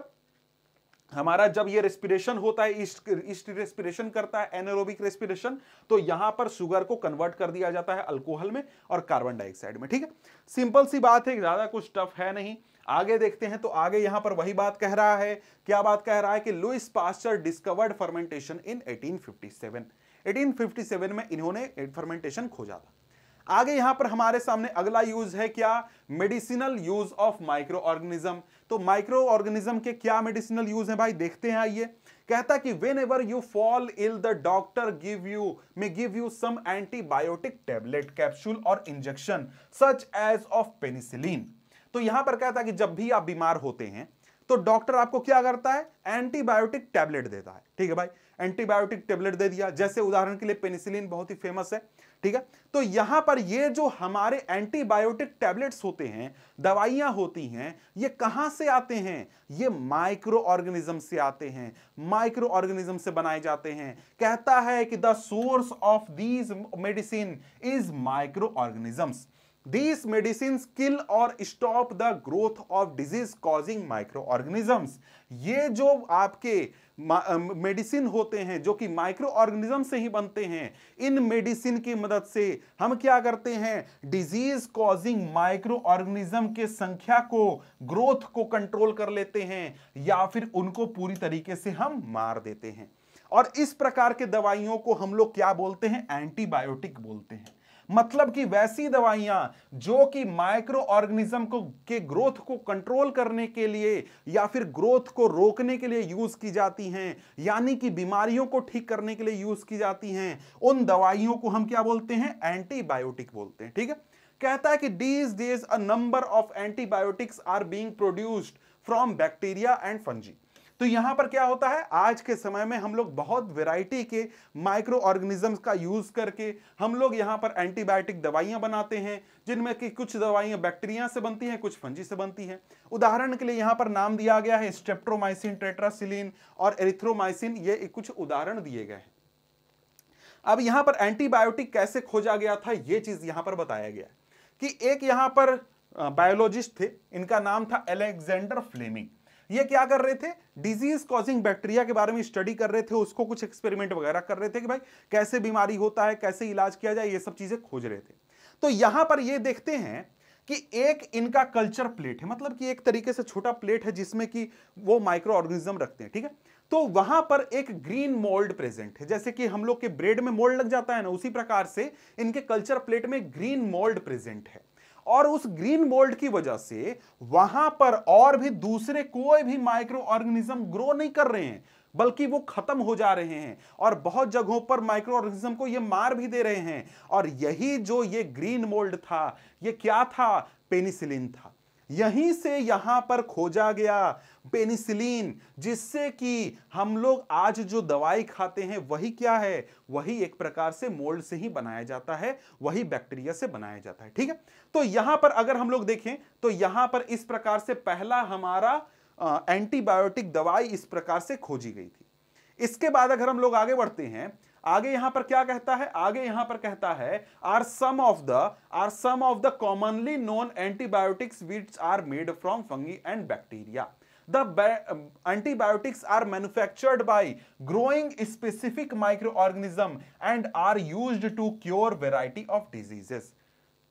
हमारा जब ये रेस्पिरेशन होता है ईस्ट ईस्ट रेस्पिरेशन करता है एनरोबिक रेस्पिरेशन तो यहां पर शुगर को कन्वर्ट कर दिया जाता है अल्कोहल में और कार्बन डाइऑक्साइड में ठीक है सिंपल सी बात है ज्यादा कुछ टफ है नहीं आगे देखते हैं तो आगे यहां पर वही बात कह रहा है क्या बात कह रहा है कि Louis Pasteur discovered fermentation in 1857 1857 में इन्होंने फर्मेंटेशन खोजा था आगे यहां पर हमारे सामने अगला यूज है क्या medicinal use of micro microorganism तो माइक्रो ऑर्गेनिज्म के क्या मेडिसिनल यूज है भाई देखते हैं आइए कहता कि whenever you fall ill the doctor give you may give you some antibiotic tablet capsule or injection such as of penicillin तो यहां पर कहता कि जब भी आप बीमार होते हैं तो डॉक्टर आपको क्या करता है एंटीबायोटिक टैबलेट देता है ठीक है भाई एंटीबायोटिक टैबलेट दे दिया जैसे उदाहरण के लिए पेनिसिलिन बहुत ही फेमस है ठीक है तो यहां पर ये जो हमारे एंटीबायोटिक टैबलेट्स होते हैं दवाइयां होती हैं ये कहां से आते हैं ये माइक्रो ऑर्गेनिज्म से आते हैं माइक्रो ऑर्गेनिज्म से बनाए जाते हैं कहता है कि the source of these medicine is microorganisms medicine kill or stop the growth of disease causing micro microorganisms ये जो आपके मेडिसिन होते हैं जो कि माइक्रो ऑर्गेनिज्म से ही बनते हैं इन मेडिसिन की मदद से हम क्या करते हैं डिजीज कॉजिंग माइक्रो ऑर्गेनिज्म के संख्या को ग्रोथ को कंट्रोल कर लेते हैं या फिर उनको पूरी तरीके से हम मार देते हैं और इस प्रकार के दवाइयों को हम लोग क्या बोलते हैं एंटीबायोटिक बोलते हैं मतलब कि वैसी दवाइयां जो कि माइक्रो ऑर्गेनिज्म को के ग्रोथ को कंट्रोल करने के लिए या फिर ग्रोथ को रोकने के लिए यूज की जाती हैं यानी कि बीमारियों को ठीक करने के लिए यूज की जाती हैं उन दवाइयों को हम क्या बोलते हैं एंटीबायोटिक बोलते हैं ठीक है कहता है कि these days a number of antibiotics are being produced from bacteria and fungi तो यहां पर क्या होता है आज के समय में हम लोग बहुत वेराइटी के माइक्रो ऑर्गेनिजम्स का यूज़ करके हम लोग यहां पर एंटीबायोटिक दवाइयां बनाते हैं जिनमें कि कुछ दवाइयां बैक्टीरिया से बनती हैं कुछ फंजी से बनती हैं उदाहरण के लिए यहां पर नाम दिया गया है स्टेप्ट्रोमाइसिन ट्रेट्रासिलीन और एरिथ्रोमाइसिन ये कुछ उदाहरण दिए गए हैं अब यहां पर एंटीबायोटिक कैसे खोजा गया था ये चीज़ यहां पर बताया गया कि एक यहां पर बायोलॉजिस्ट थे इनका नाम था एलेक्जेंडर फ्लेमिंग ये क्या कर रहे थे डिजीज कॉजिंग बैक्टीरिया के बारे में स्टडी कर रहे थे उसको कुछ एक्सपेरिमेंट वगैरह कर रहे थे कि भाई कैसे बीमारी होता है कैसे इलाज किया जाए ये सब चीजें खोज रहे थे तो यहां पर ये देखते हैं कि एक इनका कल्चर प्लेट है मतलब कि एक तरीके से छोटा प्लेट है जिसमें कि वो माइक्रो ऑर्गेनिज्म रखते हैं ठीक है तो वहां पर एक ग्रीन मोल्ड प्रेजेंट है जैसे कि हम लोग के ब्रेड में मोल्ड लग जाता है ना उसी प्रकार से इनके कल्चर प्लेट में ग्रीन मोल्ड प्रेजेंट है और उस ग्रीन मोल्ड की वजह से वहां पर और भी दूसरे कोई भी माइक्रो ऑर्गेनिज्म ग्रो नहीं कर रहे हैं बल्कि वो खत्म हो जा रहे हैं और बहुत जगहों पर माइक्रो ऑर्गेनिज्म को ये मार भी दे रहे हैं और यही जो ये ग्रीन मोल्ड था ये क्या था पेनिसिलिन था यहीं से यहां पर खोजा गया पेनिसिलिन जिससे कि हम लोग आज जो दवाई खाते हैं वही क्या है वही एक प्रकार से मोल्ड से ही बनाया जाता है वही बैक्टीरिया से बनाया जाता है ठीक है तो यहां पर अगर हम लोग देखें तो यहां पर इस प्रकार से पहला हमारा एंटीबायोटिक दवाई इस प्रकार से खोजी गई थी इसके बाद अगर हम लोग आगे बढ़ते हैं आगे यहां पर क्या कहता है आगे यहां पर कहता है are some of the are some of the commonly known antibiotics which are made from fungi and bacteria the um, antibiotics are manufactured by growing specific microorganism and are used to cure variety of diseases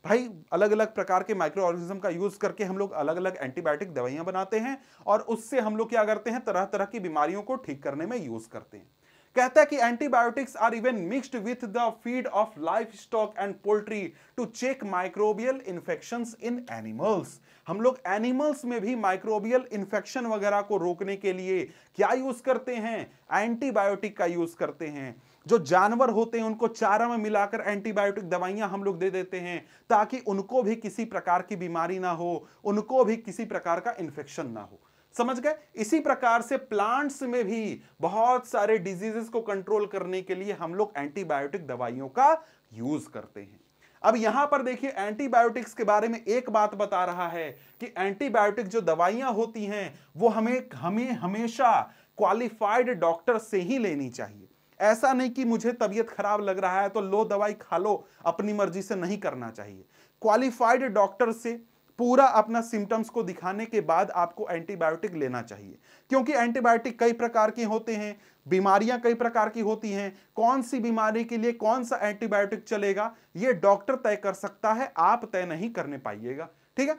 भाई अलग अलग प्रकार के माइक्रो ऑर्गेनिज्म का यूज करके हम लोग अलग अलग एंटीबायोटिक दवाइयां बनाते हैं और उससे हम लोग क्या करते हैं तरह तरह की बीमारियों को ठीक करने में यूज करते हैं कहता है कि antibiotics are even mixed with the feed of livestock and poultry to check microbial infection in animals हम लोग एनिमल्स में भी माइक्रोबियल इन्फेक्शन वगैरह को रोकने के लिए क्या यूज करते हैं एंटीबायोटिक का यूज करते हैं जो जानवर होते हैं उनको चारा में मिलाकर एंटीबायोटिक दवाइयां हम लोग दे देते हैं ताकि उनको भी किसी प्रकार की बीमारी ना हो उनको भी किसी प्रकार का इन्फेक्शन ना हो समझ गए इसी प्रकार से प्लांट्स में भी बहुत सारे डिजीजेस को कंट्रोल करने के लिए हम लोग एंटीबायोटिक दवाइयों का यूज करते हैं अब यहां पर देखिए एंटीबायोटिक्स के बारे में एक बात बता रहा है कि एंटीबायोटिक जो दवाइयां होती हैं वो हमें हमें हमेशा क्वालिफाइड डॉक्टर से ही लेनी चाहिए ऐसा नहीं कि मुझे तबियत खराब लग रहा है तो लो दवाई खा लो अपनी मर्जी से नहीं करना चाहिए क्वालिफाइड डॉक्टर से पूरा अपना सिम्टम्स को दिखाने के बाद आपको एंटीबायोटिक लेना चाहिए क्योंकि एंटीबायोटिक कई प्रकार के होते हैं बीमारियां कई प्रकार की होती हैं कौन सी बीमारी के लिए कौन सा एंटीबायोटिक चलेगा ये डॉक्टर तय कर सकता है आप तय नहीं करने पाइएगा ठीक है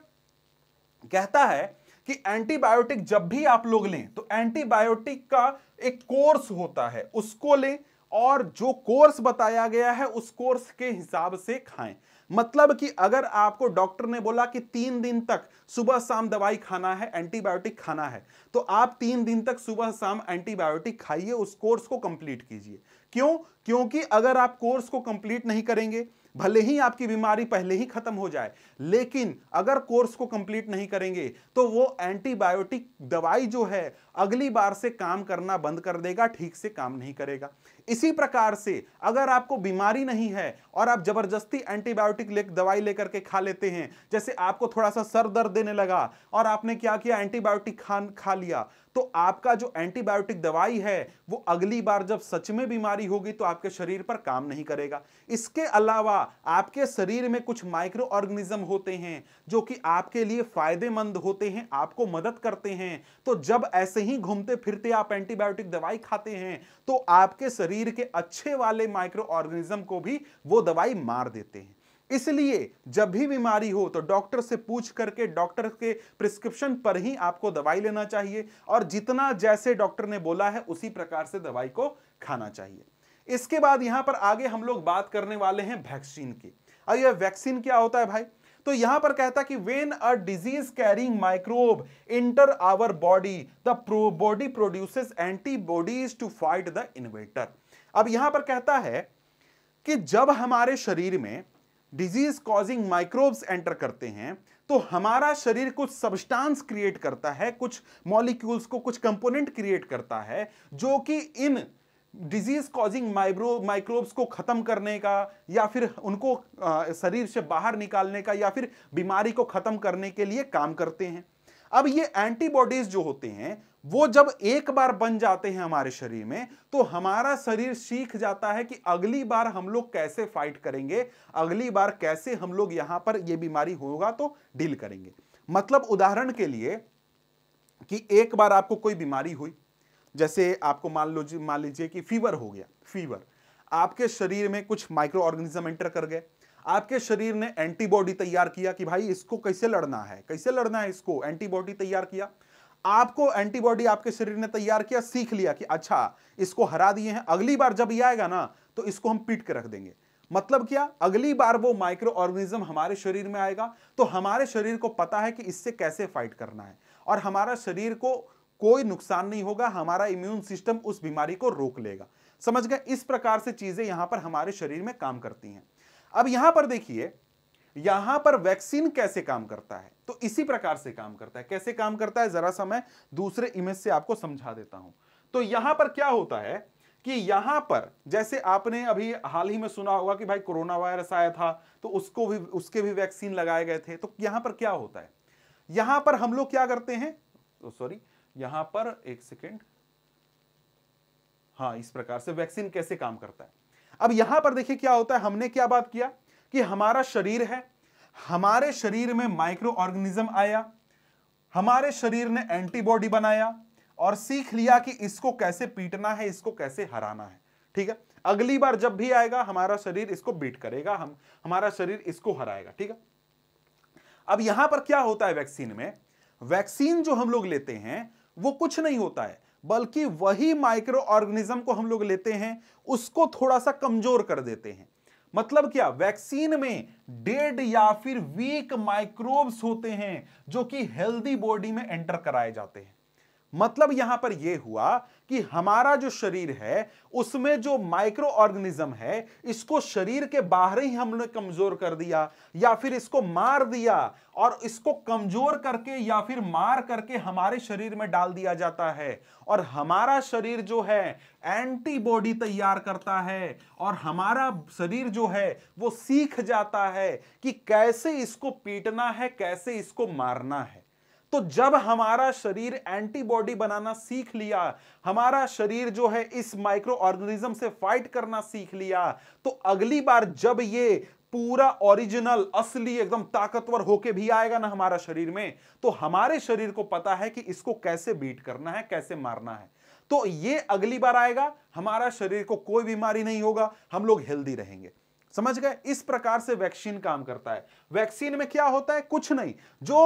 कहता है कि एंटीबायोटिक जब भी आप लोग लें तो एंटीबायोटिक का एक कोर्स होता है उसको लें और जो कोर्स बताया गया है उस कोर्स के हिसाब से खाएं मतलब कि अगर आपको डॉक्टर ने बोला कि तीन दिन तक सुबह शाम दवाई खाना है एंटीबायोटिक खाना है तो आप तीन दिन तक सुबह शाम एंटीबायोटिक खाइए उस कोर्स को कंप्लीट कीजिए क्यों क्योंकि अगर आप कोर्स को कंप्लीट नहीं करेंगे भले ही आपकी बीमारी पहले ही खत्म हो जाए लेकिन अगर कोर्स को कंप्लीट नहीं करेंगे तो वो एंटीबायोटिक दवाई जो है अगली बार से काम करना बंद कर देगा ठीक से काम नहीं करेगा इसी प्रकार से अगर आपको बीमारी नहीं है और आप जबरदस्ती एंटीबायोटिक ले दवाई लेकर के खा लेते हैं जैसे आपको थोड़ा सा सर दर्द देने लगा और आपने क्या किया एंटीबायोटिक खान खा लिया तो आपका जो एंटीबायोटिक दवाई है वो अगली बार जब सच में बीमारी होगी तो आप आपके शरीर पर काम नहीं करेगा इसके अलावा आपके शरीर में कुछ माइक्रो ऑर्गेनिज्म होते हैं जो कि आपके लिए फायदेमंद होते हैं आपको मदद करते हैं तो जब ऐसे ही घूमते फिरते आप एंटीबायोटिक दवाई खाते हैं तो आपके शरीर के अच्छे वाले माइक्रो ऑर्गेनिज्म को भी वो दवाई मार देते हैं इसलिए जब भी बीमारी हो तो डॉक्टर से पूछ करके डॉक्टर के प्रिस्क्रिप्शन पर ही आपको दवाई लेना चाहिए और जितना जैसे डॉक्टर ने बोला है उसी प्रकार से दवाई को खाना चाहिए इसके बाद यहां पर आगे हम लोग बात करने वाले हैं वैक्सीन की अब यह वैक्सीन क्या होता है भाई तो यहां पर कहता है कि when a disease carrying microbe enter our body the pro body produces antibodies to fight the invader अब यहां पर कहता है कि जब हमारे शरीर में डिजीज कॉजिंग माइक्रोब्स एंटर करते हैं तो हमारा शरीर कुछ सब्सटेंस क्रिएट करता है कुछ मॉलिक्यूल्स को कुछ कंपोनेंट क्रिएट करता है जो कि इन डिजीज कॉजिंग माइब्रो माइक्रोब्स को ख़त्म करने का या फिर उनको शरीर से बाहर निकालने का या फिर बीमारी को ख़त्म करने के लिए काम करते हैं अब ये एंटीबॉडीज जो होते हैं वो जब एक बार बन जाते हैं हमारे शरीर में तो हमारा शरीर सीख जाता है कि अगली बार हम लोग कैसे फाइट करेंगे अगली बार कैसे हम लोग यहां पर ये बीमारी होगा तो डील करेंगे मतलब उदाहरण के लिए कि एक बार आपको कोई बीमारी हुई जैसे आपको मान लो मान लीजिए कि फीवर हो गया फीवर आपके शरीर में कुछ माइक्रो ऑर्गेनिज्म एंटर कर गए आपके शरीर ने एंटीबॉडी तैयार किया कि भाई इसको कैसे लड़ना है कैसे लड़ना है इसको एंटीबॉडी तैयार किया आपको एंटीबॉडी आपके शरीर ने तैयार किया सीख लिया कि अच्छा इसको हरा दिए हैं अगली बार जब ये आएगा ना तो इसको हम पीट के रख देंगे मतलब क्या अगली बार वो माइक्रो ऑर्गेनिज्म हमारे शरीर में आएगा तो हमारे शरीर को पता है कि इससे कैसे फाइट करना है और हमारा शरीर को कोई नुकसान नहीं होगा हमारा इम्यून सिस्टम उस बीमारी को रोक लेगा समझ गए इस प्रकार से चीजें यहां पर हमारे शरीर में काम करती हैं अब यहां पर देखिए यहां पर वैक्सीन कैसे काम करता है तो इसी प्रकार से काम करता है कैसे काम करता है जरा सा मैं दूसरे इमेज से आपको समझा देता हूं तो यहां पर क्या होता है कि यहां पर जैसे आपने अभी हाल ही में सुना होगा कि भाई कोरोना वायरस आया था तो उसको भी उसके भी वैक्सीन लगाए गए थे तो यहां पर क्या होता है यहां पर हम लोग क्या करते हैं तो सॉरी यहां पर एक सेकेंड हाँ इस प्रकार से वैक्सीन कैसे काम करता है अब यहां पर देखिए क्या होता है हमने क्या बात किया कि हमारा शरीर है हमारे शरीर में माइक्रो ऑर्गेनिज्म आया हमारे शरीर ने एंटीबॉडी बनाया और सीख लिया कि इसको कैसे पीटना है इसको कैसे हराना है ठीक है अगली बार जब भी आएगा हमारा शरीर इसको बीट करेगा हम हमारा शरीर इसको हराएगा ठीक है अब यहां पर क्या होता है वैक्सीन में वैक्सीन जो हम लोग लेते हैं वो कुछ नहीं होता है बल्कि वही माइक्रो ऑर्गेनिज्म को हम लोग लेते हैं उसको थोड़ा सा कमजोर कर देते हैं मतलब क्या वैक्सीन में डेड या फिर वीक माइक्रोब्स होते हैं जो कि हेल्दी बॉडी में एंटर कराए जाते हैं मतलब यहां पर यह हुआ कि हमारा जो शरीर है उसमें जो माइक्रो ऑर्गेनिज्म है इसको शरीर के बाहर ही हमने कमजोर कर दिया या फिर इसको मार दिया और इसको कमजोर करके या फिर मार करके हमारे शरीर में डाल दिया जाता है और हमारा शरीर जो है एंटीबॉडी तैयार करता है और हमारा शरीर जो है वो सीख जाता है कि कैसे इसको पीटना है कैसे इसको मारना है तो जब हमारा शरीर एंटीबॉडी बनाना सीख लिया हमारा शरीर जो है इस माइक्रो ऑर्गेनिज्म से फाइट करना सीख लिया तो अगली बार जब ये पूरा ओरिजिनल असली एकदम ताकतवर होके भी आएगा ना हमारा शरीर में तो हमारे शरीर को पता है कि इसको कैसे बीट करना है कैसे मारना है तो ये अगली बार आएगा हमारा शरीर को कोई बीमारी नहीं होगा हम लोग हेल्दी रहेंगे समझ गए इस प्रकार से वैक्सीन काम करता है वैक्सीन में क्या होता है कुछ नहीं जो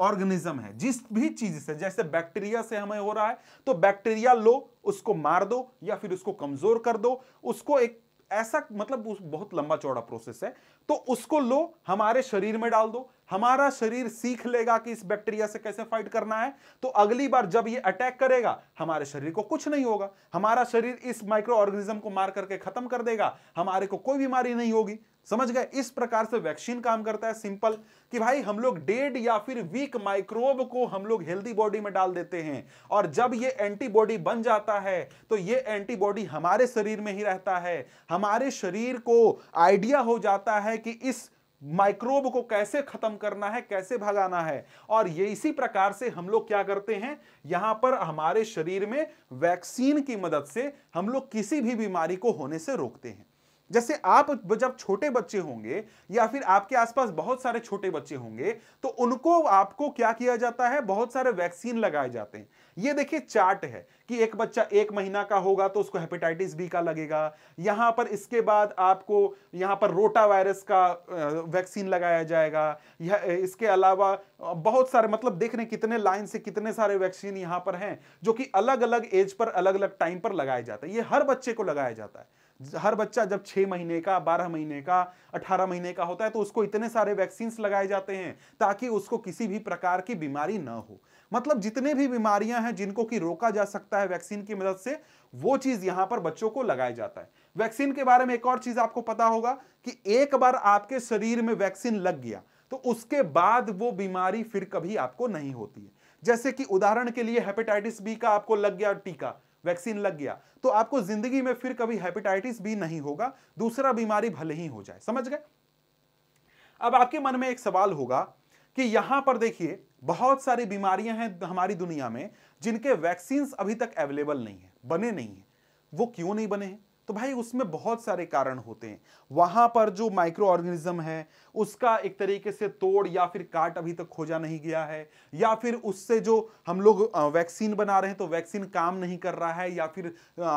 ऑर्गेनिज्म है जिस भी चीज से जैसे बैक्टीरिया से हमें हो रहा है तो बैक्टीरिया लो उसको मार दो या फिर उसको कमजोर कर दो उसको एक ऐसा मतलब उस बहुत लंबा चौड़ा प्रोसेस है तो उसको लो हमारे शरीर में डाल दो हमारा शरीर सीख लेगा कि इस बैक्टीरिया से कैसे फाइट करना है तो अगली बार जब ये अटैक करेगा हमारे शरीर को कुछ नहीं होगा हमारा शरीर इस माइक्रो ऑर्गेनिज्म को मार करके खत्म कर देगा हमारे को कोई बीमारी नहीं होगी समझ गए इस प्रकार से वैक्सीन काम करता है सिंपल कि भाई हम लोग डेड या फिर वीक माइक्रोब को हम लोग हेल्दी बॉडी में डाल देते हैं और जब ये एंटीबॉडी बन जाता है तो ये एंटीबॉडी हमारे शरीर में ही रहता है हमारे शरीर को आइडिया हो जाता है कि इस माइक्रोब को कैसे खत्म करना है कैसे भगाना है और ये इसी प्रकार से हम लोग क्या करते हैं यहां पर हमारे शरीर में वैक्सीन की मदद से हम लोग किसी भी बीमारी को होने से रोकते हैं जैसे आप जब छोटे बच्चे होंगे या फिर आपके आसपास बहुत सारे छोटे बच्चे होंगे तो उनको आपको क्या किया जाता है बहुत सारे वैक्सीन लगाए जाते हैं ये देखिए चार्ट है कि एक बच्चा एक महीना का होगा तो उसको हेपेटाइटिस बी का लगेगा यहाँ पर इसके बाद आपको यहाँ पर रोटा वायरस का वैक्सीन लगाया जाएगा यह इसके अलावा बहुत सारे मतलब देख रहे कितने लाइन से कितने सारे वैक्सीन यहाँ पर हैं जो कि अलग अलग एज पर अलग अलग टाइम पर लगाए जाते हैं ये हर बच्चे को लगाया जाता है हर बच्चा जब छह महीने का बारह महीने का अठारह महीने का होता है तो उसको इतने सारे वैक्सीन लगाए जाते हैं ताकि उसको किसी भी प्रकार की बीमारी ना हो मतलब जितने भी बीमारियां हैं जिनको कि रोका जा सकता है वैक्सीन की मदद से वो चीज़ यहां पर बच्चों को लगाया जाता है वैक्सीन के बारे में एक और चीज़ आपको पता होगा कि एक बार आपके शरीर में वैक्सीन लग गया तो उसके बाद वो बीमारी फिर कभी आपको नहीं होती है जैसे कि उदाहरण के लिए हेपेटाइटिस बी का आपको लग गया टीका वैक्सीन लग गया तो आपको जिंदगी में फिर कभी हेपेटाइटिस भी नहीं होगा दूसरा बीमारी भले ही हो जाए समझ गए अब आपके मन में एक सवाल होगा कि यहां पर देखिए बहुत सारी बीमारियां हैं हमारी दुनिया में जिनके वैक्सीन अभी तक अवेलेबल नहीं है बने नहीं है वो क्यों नहीं बने हैं तो भाई उसमें बहुत सारे कारण होते हैं वहां पर जो माइक्रो ऑर्गेनिज्म है उसका एक तरीके से तोड़ या फिर काट अभी तक खोजा नहीं गया है या फिर उससे जो हम लोग वैक्सीन बना रहे हैं तो वैक्सीन काम नहीं कर रहा है या फिर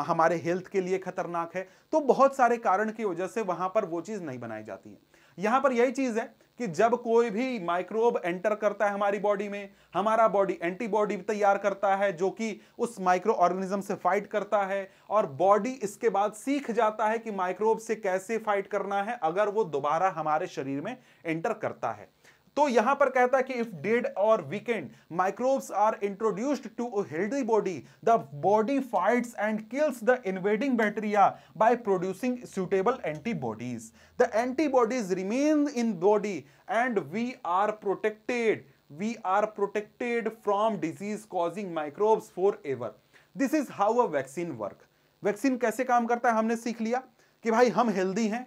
हमारे हेल्थ के लिए खतरनाक है तो बहुत सारे कारण की वजह से वहां पर वो चीज़ नहीं बनाई जाती है यहां पर यही चीज है कि जब कोई भी माइक्रोब एंटर करता है हमारी बॉडी में हमारा बॉडी एंटीबॉडी तैयार करता है जो कि उस माइक्रो ऑर्गेनिज्म से फाइट करता है और बॉडी इसके बाद सीख जाता है कि माइक्रोब से कैसे फाइट करना है अगर वो दोबारा हमारे शरीर में एंटर करता है तो यहां पर कहता है कि if dead or weakened microbes are introduced to healthy body the body fights and kills the invading bacteria by producing suitable antibodies the antibodies remain in body and we are protected we are protected from disease causing microbes forever this is how a vaccine work vaccine कैसे काम करता है हमने सीख लिया कि भाई हम हेल्दी हैं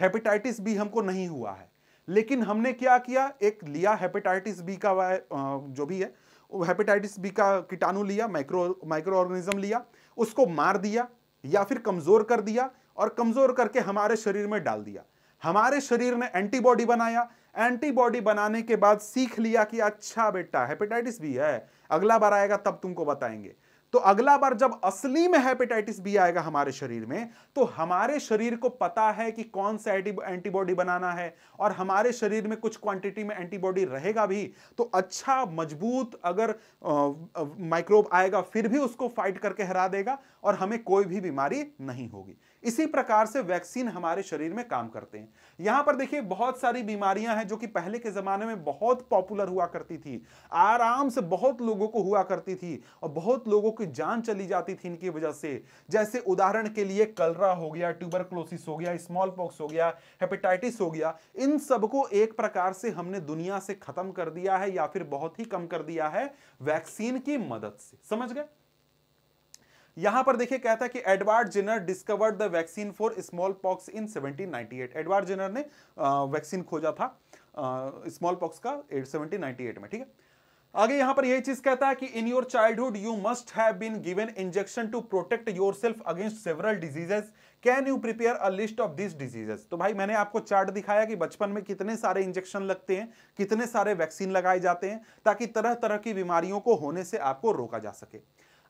हेपेटाइटिस भी हमको नहीं हुआ है लेकिन हमने क्या किया एक लिया हेपेटाइटिस बी का जो भी है हेपेटाइटिस बी का कीटाणु लिया माइक्रो माइक्रो ऑर्गेनिज्म लिया उसको मार दिया या फिर कमज़ोर कर दिया और कमज़ोर करके हमारे शरीर में डाल दिया हमारे शरीर ने एंटीबॉडी बनाया एंटीबॉडी बनाने के बाद सीख लिया कि अच्छा बेटा हेपेटाइटिस भी है अगला बार आएगा तब तुमको बताएंगे तो अगला बार जब असली में हेपेटाइटिस बी आएगा हमारे शरीर में तो हमारे शरीर को पता है कि कौन सा एंटीबॉडी बनाना है और हमारे शरीर में कुछ क्वांटिटी में एंटीबॉडी रहेगा भी तो अच्छा मजबूत अगर माइक्रोब आएगा फिर भी उसको फाइट करके हरा देगा और हमें कोई भी बीमारी नहीं होगी इसी प्रकार से वैक्सीन हमारे शरीर में काम करते हैं यहां पर देखिए बहुत सारी बीमारियां हैं जो कि पहले के जमाने में बहुत पॉपुलर हुआ करती थी आराम से बहुत लोगों को हुआ करती थी और बहुत लोगों की जान चली जाती थी इनकी वजह से जैसे उदाहरण के लिए कलरा हो गया ट्यूबरक्लोसिस हो गया स्मॉल पॉक्स हो गया हेपेटाइटिस हो गया इन सबको एक प्रकार से हमने दुनिया से खत्म कर दिया है या फिर बहुत ही कम कर दिया है वैक्सीन की मदद से समझ गए यहां पर देखिए कहता है कि Edward Jenner discovered the vaccine for smallpox in 1798 Edward Jenner ने वैक्सीन खोजा था स्मॉल पॉक्स का 1798 में ठीक है आगे यहां पर यही चीज कहता है कि in your childhood you must have been given injection to protect your against several diseases can you prepare a list of this diseases तो भाई मैंने आपको चार्ट दिखाया कि बचपन में कितने सारे इंजेक्शन लगते हैं कितने सारे वैक्सीन लगाए जाते हैं ताकि तरह तरह की बीमारियों को होने से आपको रोका जा सके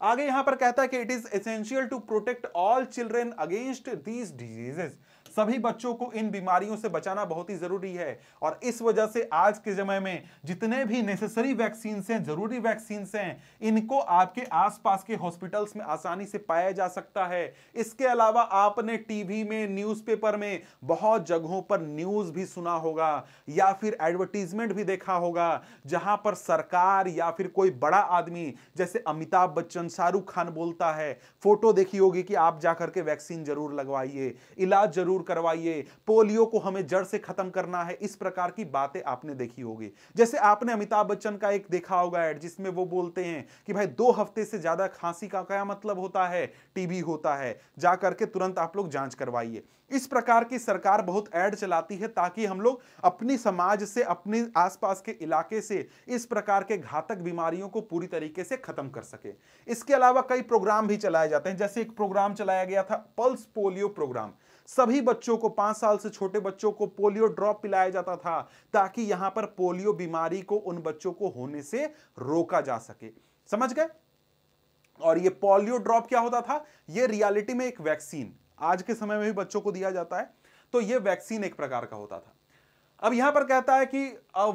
आगे यहां पर कहता है कि it is essential to protect all children against these diseases सभी बच्चों को इन बीमारियों से बचाना बहुत ही जरूरी है और इस वजह से आज के समय में जितने भी नेसेसरी वैक्सीन हैं जरूरी वैक्सीन हैं इनको आपके आसपास के हॉस्पिटल्स में आसानी से पाया जा सकता है इसके अलावा आपने टीवी में न्यूज़पेपर में बहुत जगहों पर न्यूज़ भी सुना होगा या फिर एडवर्टीजमेंट भी देखा होगा जहां पर सरकार या फिर कोई बड़ा आदमी जैसे अमिताभ बच्चन शाहरुख खान बोलता है फोटो देखी होगी कि आप जाकर के वैक्सीन जरूर लगवाइए इलाज जरूर करवाइए पोलियो को हमें जड़ से खत्म करना है इस प्रकार की बातें आपने देखी होगी जैसे आपने अमिताभ बच्चन का एक देखा होगा एड जिसमें वो बोलते हैं कि भाई दो हफ्ते से ज्यादा खांसी का क्या मतलब होता है टीबी होता है जा करके तुरंत आप लोग जांच करवाइए इस प्रकार की सरकार बहुत ऐड चलाती है ताकि हम लोग अपनी समाज से अपने आसपास के इलाके से इस प्रकार के घातक बीमारियों को पूरी तरीके से खत्म कर सके इसके अलावा कई प्रोग्राम भी चलाए जाते हैं जैसे एक प्रोग्राम चलाया गया था पल्स पोलियो प्रोग्राम सभी बच्चों को पांच साल से छोटे बच्चों को पोलियो ड्रॉप पिलाया जाता था ताकि यहां पर पोलियो बीमारी को उन बच्चों को होने से रोका जा सके समझ गए और ये पोलियो ड्रॉप क्या होता था ये रियलिटी में एक वैक्सीन आज के समय में भी बच्चों को दिया जाता है तो ये वैक्सीन एक प्रकार का होता था अब यहां पर कहता है कि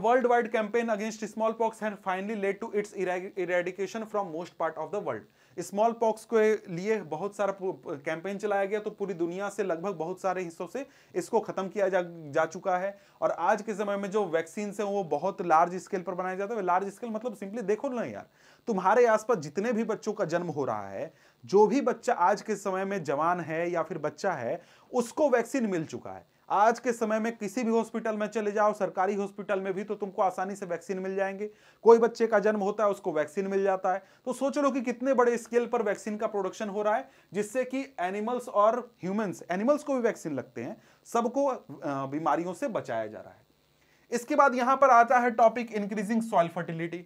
worldwide campaign against smallpox had finally led to its eradication from most part of the world smallpox के लिए बहुत सारा कैंपेन चलाया गया तो पूरी दुनिया से लगभग बहुत सारे हिस्सों से इसको खत्म किया जा, जा चुका है और आज के समय में जो वैक्सीन है वो बहुत लार्ज स्केल पर बनाया जाता है लार्ज स्केल मतलब सिंपली देखो ना यार तुम्हारे आसपास जितने भी बच्चों का जन्म हो रहा है जो भी बच्चा आज के समय में जवान है या फिर बच्चा है उसको वैक्सीन मिल चुका है आज के समय में किसी भी हॉस्पिटल में चले जाओ सरकारी हॉस्पिटल में भी तो तुमको आसानी से वैक्सीन मिल जाएंगे कोई बच्चे का जन्म होता है उसको वैक्सीन मिल जाता है तो सोच लो कि कितने बड़े स्केल पर वैक्सीन का प्रोडक्शन हो रहा है जिससे कि एनिमल्स और ह्यूमंस एनिमल्स को भी वैक्सीन लगते हैं सबको बीमारियों से बचाया जा रहा है इसके बाद यहां पर आता है टॉपिक इंक्रीजिंग सॉइल फर्टिलिटी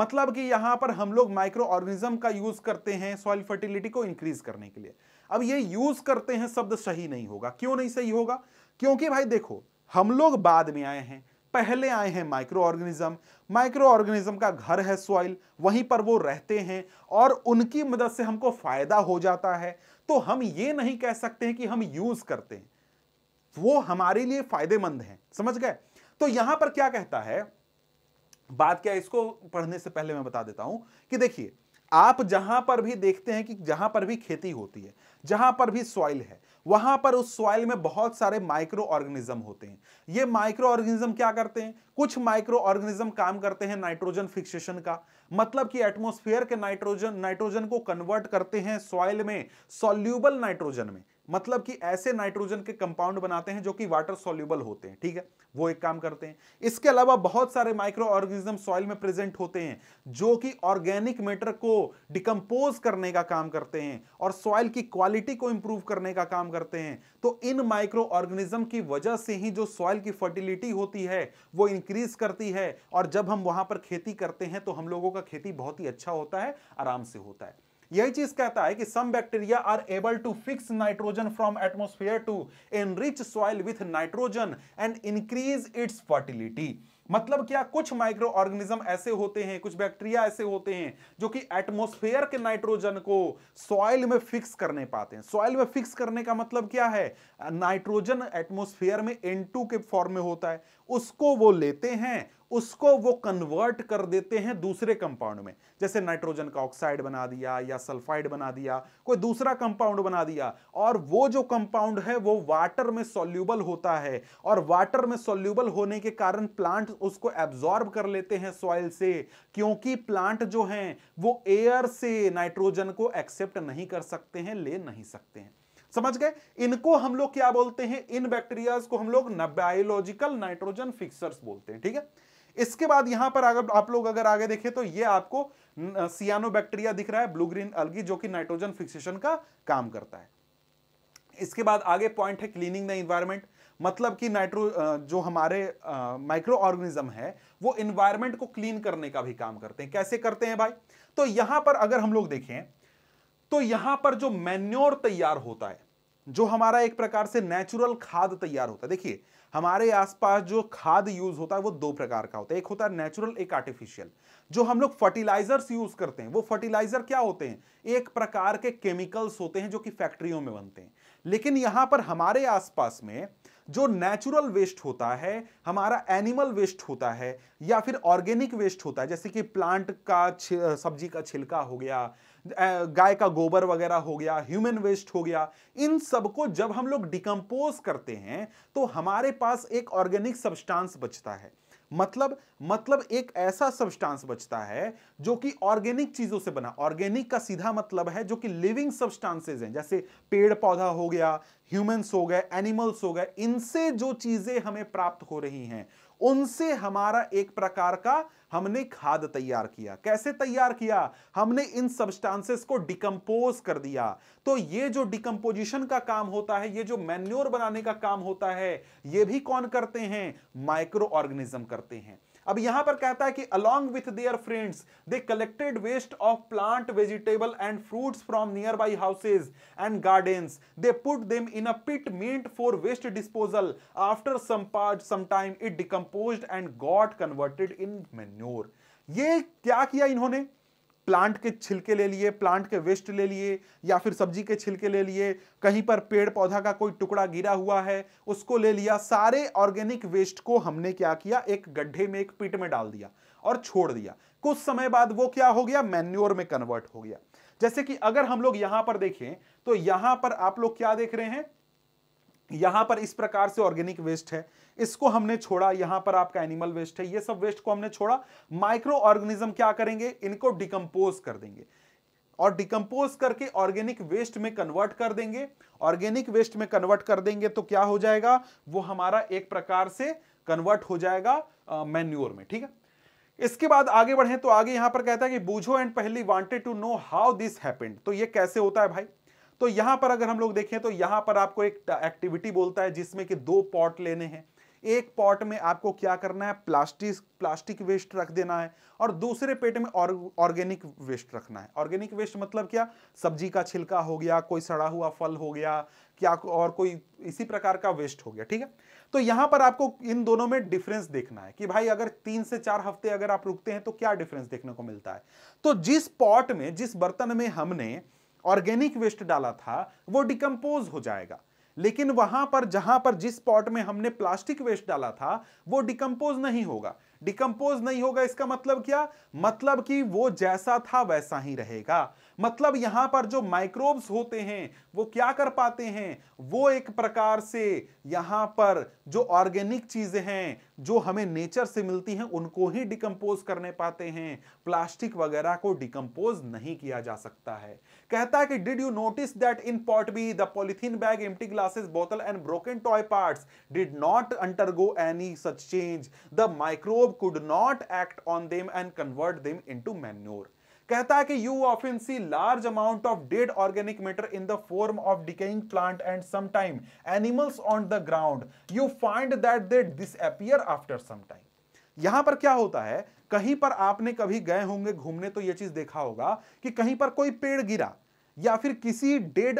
मतलब कि यहां पर हम लोग माइक्रो ऑर्गेनिज्म का यूज़ करते हैं सॉइल फर्टिलिटी को इंक्रीज करने के लिए अब ये यूज़ करते हैं शब्द सही नहीं होगा क्यों नहीं सही होगा क्योंकि भाई देखो हम लोग बाद में आए हैं पहले आए हैं माइक्रो ऑर्गेनिज्म माइक्रो ऑर्गेनिज्म का घर है सॉइल वहीं पर वो रहते हैं और उनकी मदद से हमको फायदा हो जाता है तो हम ये नहीं कह सकते हैं कि हम यूज करते हैं वो हमारे लिए फायदेमंद हैं समझ गए तो यहां पर क्या कहता है बात क्या इसको पढ़ने से पहले मैं बता देता हूं कि देखिए आप जहां पर भी देखते हैं कि जहां पर भी खेती होती है जहां पर भी सॉइल है वहां पर उस सॉइल में बहुत सारे माइक्रो ऑर्गेनिज्म होते हैं ये माइक्रो ऑर्गेनिज्म क्या करते हैं कुछ माइक्रो ऑर्गेनिज्म काम करते हैं नाइट्रोजन फिक्सेशन का मतलब कि एटमोस्फेयर के नाइट्रोजन नाइट्रोजन को कन्वर्ट करते हैं सॉइल में सोल्यूबल नाइट्रोजन में मतलब कि ऐसे नाइट्रोजन के कंपाउंड बनाते हैं जो कि वाटर सोल्यूबल होते हैं ठीक है वो एक काम करते हैं इसके अलावा बहुत सारे माइक्रो ऑर्गेनिज्म सॉइल में प्रेजेंट होते हैं जो कि ऑर्गेनिक मैटर को डिकम्पोज करने का काम करते हैं और सॉइल की क्वालिटी को इंप्रूव करने का काम करते हैं तो इन माइक्रो ऑर्गेनिज्म की वजह से ही जो सॉइल की फर्टिलिटी होती है वो इंक्रीज करती है और जब हम वहां पर खेती करते हैं तो हम लोगों का खेती बहुत ही अच्छा होता है आराम से होता है यही चीज कहता है कि some bacteria are able to fix nitrogen from atmosphere to enrich soil with nitrogen and increase its fertility मतलब क्या कुछ माइक्रो ऑर्गेनिज्म ऐसे होते हैं कुछ बैक्टीरिया ऐसे होते हैं जो कि एटमोस्फेयर के नाइट्रोजन को सॉइल में फिक्स करने पाते हैं सॉइल में फिक्स करने का मतलब क्या है नाइट्रोजन एटमोस्फेयर में N2 के फॉर्म में होता है उसको वो लेते हैं उसको वो कन्वर्ट कर देते हैं दूसरे कंपाउंड में जैसे नाइट्रोजन का ऑक्साइड बना दिया या सल्फाइड बना दिया कोई दूसरा कंपाउंड बना दिया और वो जो कंपाउंड है वो वाटर में सोल्यूबल होता है और वाटर में सोल्यूबल होने के कारण प्लांट उसको एब्जॉर्ब कर लेते हैं सॉइल से क्योंकि प्लांट जो हैं वो एयर से नाइट्रोजन को एक्सेप्ट नहीं कर सकते हैं ले नहीं सकते हैं समझ गए इनको हम लोग क्या बोलते हैं इन बैक्टीरियाज को हम लोग बायोलॉजिकल नाइट्रोजन फिक्सर्स बोलते हैं ठीक है इसके बाद यहां पर अगर आप लोग अगर आगे देखें तो ये आपको सियानो बैक्टीरिया दिख रहा है ब्लू ग्रीन अलगी जो कि नाइट्रोजन फिक्सेशन का काम करता है इसके बाद आगे पॉइंट है क्लीनिंग द इन्वायरमेंट मतलब कि नाइट्रो जो हमारे माइक्रो ऑर्गेनिज्म है वो इन्वायरमेंट को क्लीन करने का भी काम करते हैं कैसे करते हैं भाई तो यहां पर अगर हम लोग देखें तो यहां पर जो मैन्योर तैयार होता है जो हमारा एक प्रकार से नेचुरल खाद तैयार होता है देखिए हमारे आसपास जो खाद यूज होता है वो दो प्रकार का होता है एक होता है नेचुरल एक आर्टिफिशियल जो हम लोग फर्टिलाइजर्स यूज करते हैं वो फर्टिलाइजर क्या होते हैं एक प्रकार के केमिकल्स होते हैं जो कि फैक्ट्रियों में बनते हैं लेकिन यहां पर हमारे आसपास में जो नेचुरल वेस्ट होता है हमारा एनिमल वेस्ट होता है या फिर ऑर्गेनिक वेस्ट होता है जैसे कि प्लांट का सब्जी का छिलका हो गया गाय का गोबर वगैरह हो गया ह्यूमन वेस्ट हो गया इन सबको जब हम लोग डिकम्पोज करते हैं तो हमारे पास एक ऑर्गेनिक सब्सटेंस बचता है मतलब मतलब एक ऐसा सब्सटेंस बचता है जो कि ऑर्गेनिक चीजों से बना ऑर्गेनिक का सीधा मतलब है जो कि लिविंग सब्सटेंसेज हैं जैसे पेड़ पौधा हो गया ह्यूमंस हो गए एनिमल्स हो गए इनसे जो चीजें हमें प्राप्त हो रही हैं उनसे हमारा एक प्रकार का हमने खाद तैयार किया कैसे तैयार किया हमने इन सब्सटेंसेस को डिकम्पोज कर दिया तो ये जो डिकम्पोजिशन का काम होता है ये जो मैन्योर बनाने का काम होता है ये भी कौन करते हैं माइक्रो ऑर्गेनिज्म करते हैं अब यहां पर कहता है कि along with their friends they collected waste of plant vegetable and fruits from nearby houses and gardens they put them in a pit meant for waste disposal after some part sometime it decompose and got converted in manure ये क्या किया इन्होंने प्लांट के छिलके ले लिए प्लांट के वेस्ट ले लिए या फिर सब्जी के छिलके ले लिए कहीं पर पेड़ पौधा का कोई टुकड़ा गिरा हुआ है उसको ले लिया सारे ऑर्गेनिक वेस्ट को हमने क्या किया एक गड्ढे में एक पिट में डाल दिया और छोड़ दिया कुछ समय बाद वो क्या हो गया मैन्योर में कन्वर्ट हो गया जैसे कि अगर हम लोग यहां पर देखें तो यहां पर आप लोग क्या देख रहे हैं यहां पर इस प्रकार से ऑर्गेनिक वेस्ट है इसको हमने छोड़ा यहां पर आपका एनिमल वेस्ट है ये सब वेस्ट को हमने छोड़ा माइक्रो ऑर्गेनिज्म क्या करेंगे इनको डिकम्पोज कर देंगे और डिकम्पोज करके ऑर्गेनिक वेस्ट में कन्वर्ट कर देंगे ऑर्गेनिक वेस्ट में कन्वर्ट कर देंगे तो क्या हो जाएगा वो हमारा एक प्रकार से कन्वर्ट हो जाएगा मैन्यूर में ठीक है इसके बाद आगे बढ़े तो आगे यहां पर कहता है कि Boojho and Paheli wanted to know how this happened तो ये कैसे होता है भाई तो यहां पर अगर हम लोग देखें तो यहां पर आपको एक एक्टिविटी बोलता है जिसमें कि दो पॉट लेने हैं एक पॉट में आपको क्या करना है प्लास्टिक प्लास्टिक वेस्ट रख देना है और दूसरे पेट में ऑर्गेनिक और, वेस्ट रखना है ऑर्गेनिक वेस्ट मतलब क्या सब्जी का छिलका हो गया कोई सड़ा हुआ फल हो गया क्या और कोई इसी प्रकार का वेस्ट हो गया ठीक है तो यहां पर आपको इन दोनों में डिफरेंस देखना है कि भाई अगर तीन से चार हफ्ते अगर आप रुकते हैं तो क्या डिफरेंस देखने को मिलता है तो जिस पॉट में जिस बर्तन में हमने ऑर्गेनिक वेस्ट डाला था वो डिकम्पोज हो जाएगा लेकिन वहां पर जहां पर जिस पॉट में हमने प्लास्टिक वेस्ट डाला था वो डिकम्पोज नहीं होगा डिकम्पोज नहीं होगा इसका मतलब क्या मतलब कि वो जैसा था वैसा ही रहेगा मतलब यहां पर जो माइक्रोब्स होते हैं वो क्या कर पाते हैं वो एक प्रकार से यहां पर जो ऑर्गेनिक चीजें हैं जो हमें नेचर से मिलती हैं उनको ही डिकम्पोज करने पाते हैं प्लास्टिक वगैरह को डिकम्पोज नहीं किया जा सकता है कहता है कि did you notice that in pot be the polythene bag empty glasses बोतल and broken toy part did not undergo any such change the microbe could not act on them and convert them to manure कहता है कि you often see large amount of dead organic matter in the form of decaying plant and sometime animals on the ground you find that they disappear after some time यहां पर क्या होता है कहीं पर आपने कभी गए होंगे घूमने तो यह चीज देखा होगा कि कहीं पर कोई पेड़ गिरा या फिर किसी डेड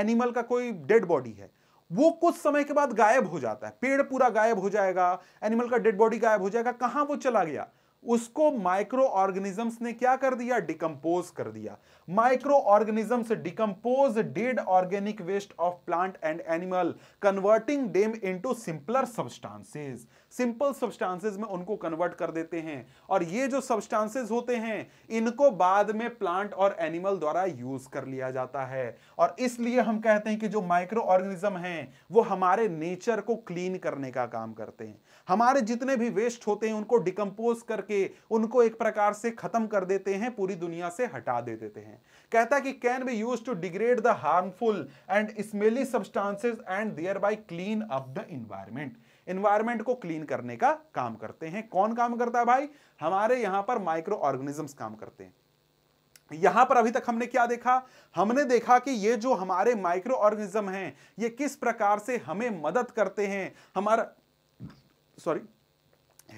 एनिमल का कोई डेड बॉडी है वो कुछ समय के बाद गायब हो जाता है पेड़ पूरा गायब हो जाएगा एनिमल का डेड बॉडी गायब हो जाएगा कहां वो चला गया उसको माइक्रो ऑर्गेनिजम्स ने क्या कर दिया डिकम्पोज कर दिया microorganisms decompose dead organic waste of plant and animal converting them into simpler substances simple substances में उनको कन्वर्ट कर देते हैं और ये जो सब्सटेंसेस होते हैं इनको बाद में प्लांट और एनिमल द्वारा यूज कर लिया जाता है और इसलिए हम कहते हैं कि जो माइक्रो ऑर्गेनिज्म हैं वो हमारे नेचर को क्लीन करने का काम करते हैं हमारे जितने भी वेस्ट होते हैं उनको डिकम्पोज करके उनको एक प्रकार से खत्म कर देते हैं पूरी दुनिया से हटा दे देते हैं कहता है कि can be use to degrade the harmful and smelly substances and thereby clean up the environment environment को क्लीन करने का काम करते हैं कौन काम करता है भाई हमारे यहां पर माइक्रो ऑर्गेनिजम्स काम करते हैं यहां पर अभी तक हमने क्या देखा हमने देखा कि ये जो हमारे माइक्रो ऑर्गेनिज्म हैं ये किस प्रकार से हमें मदद करते हैं हमारा सॉरी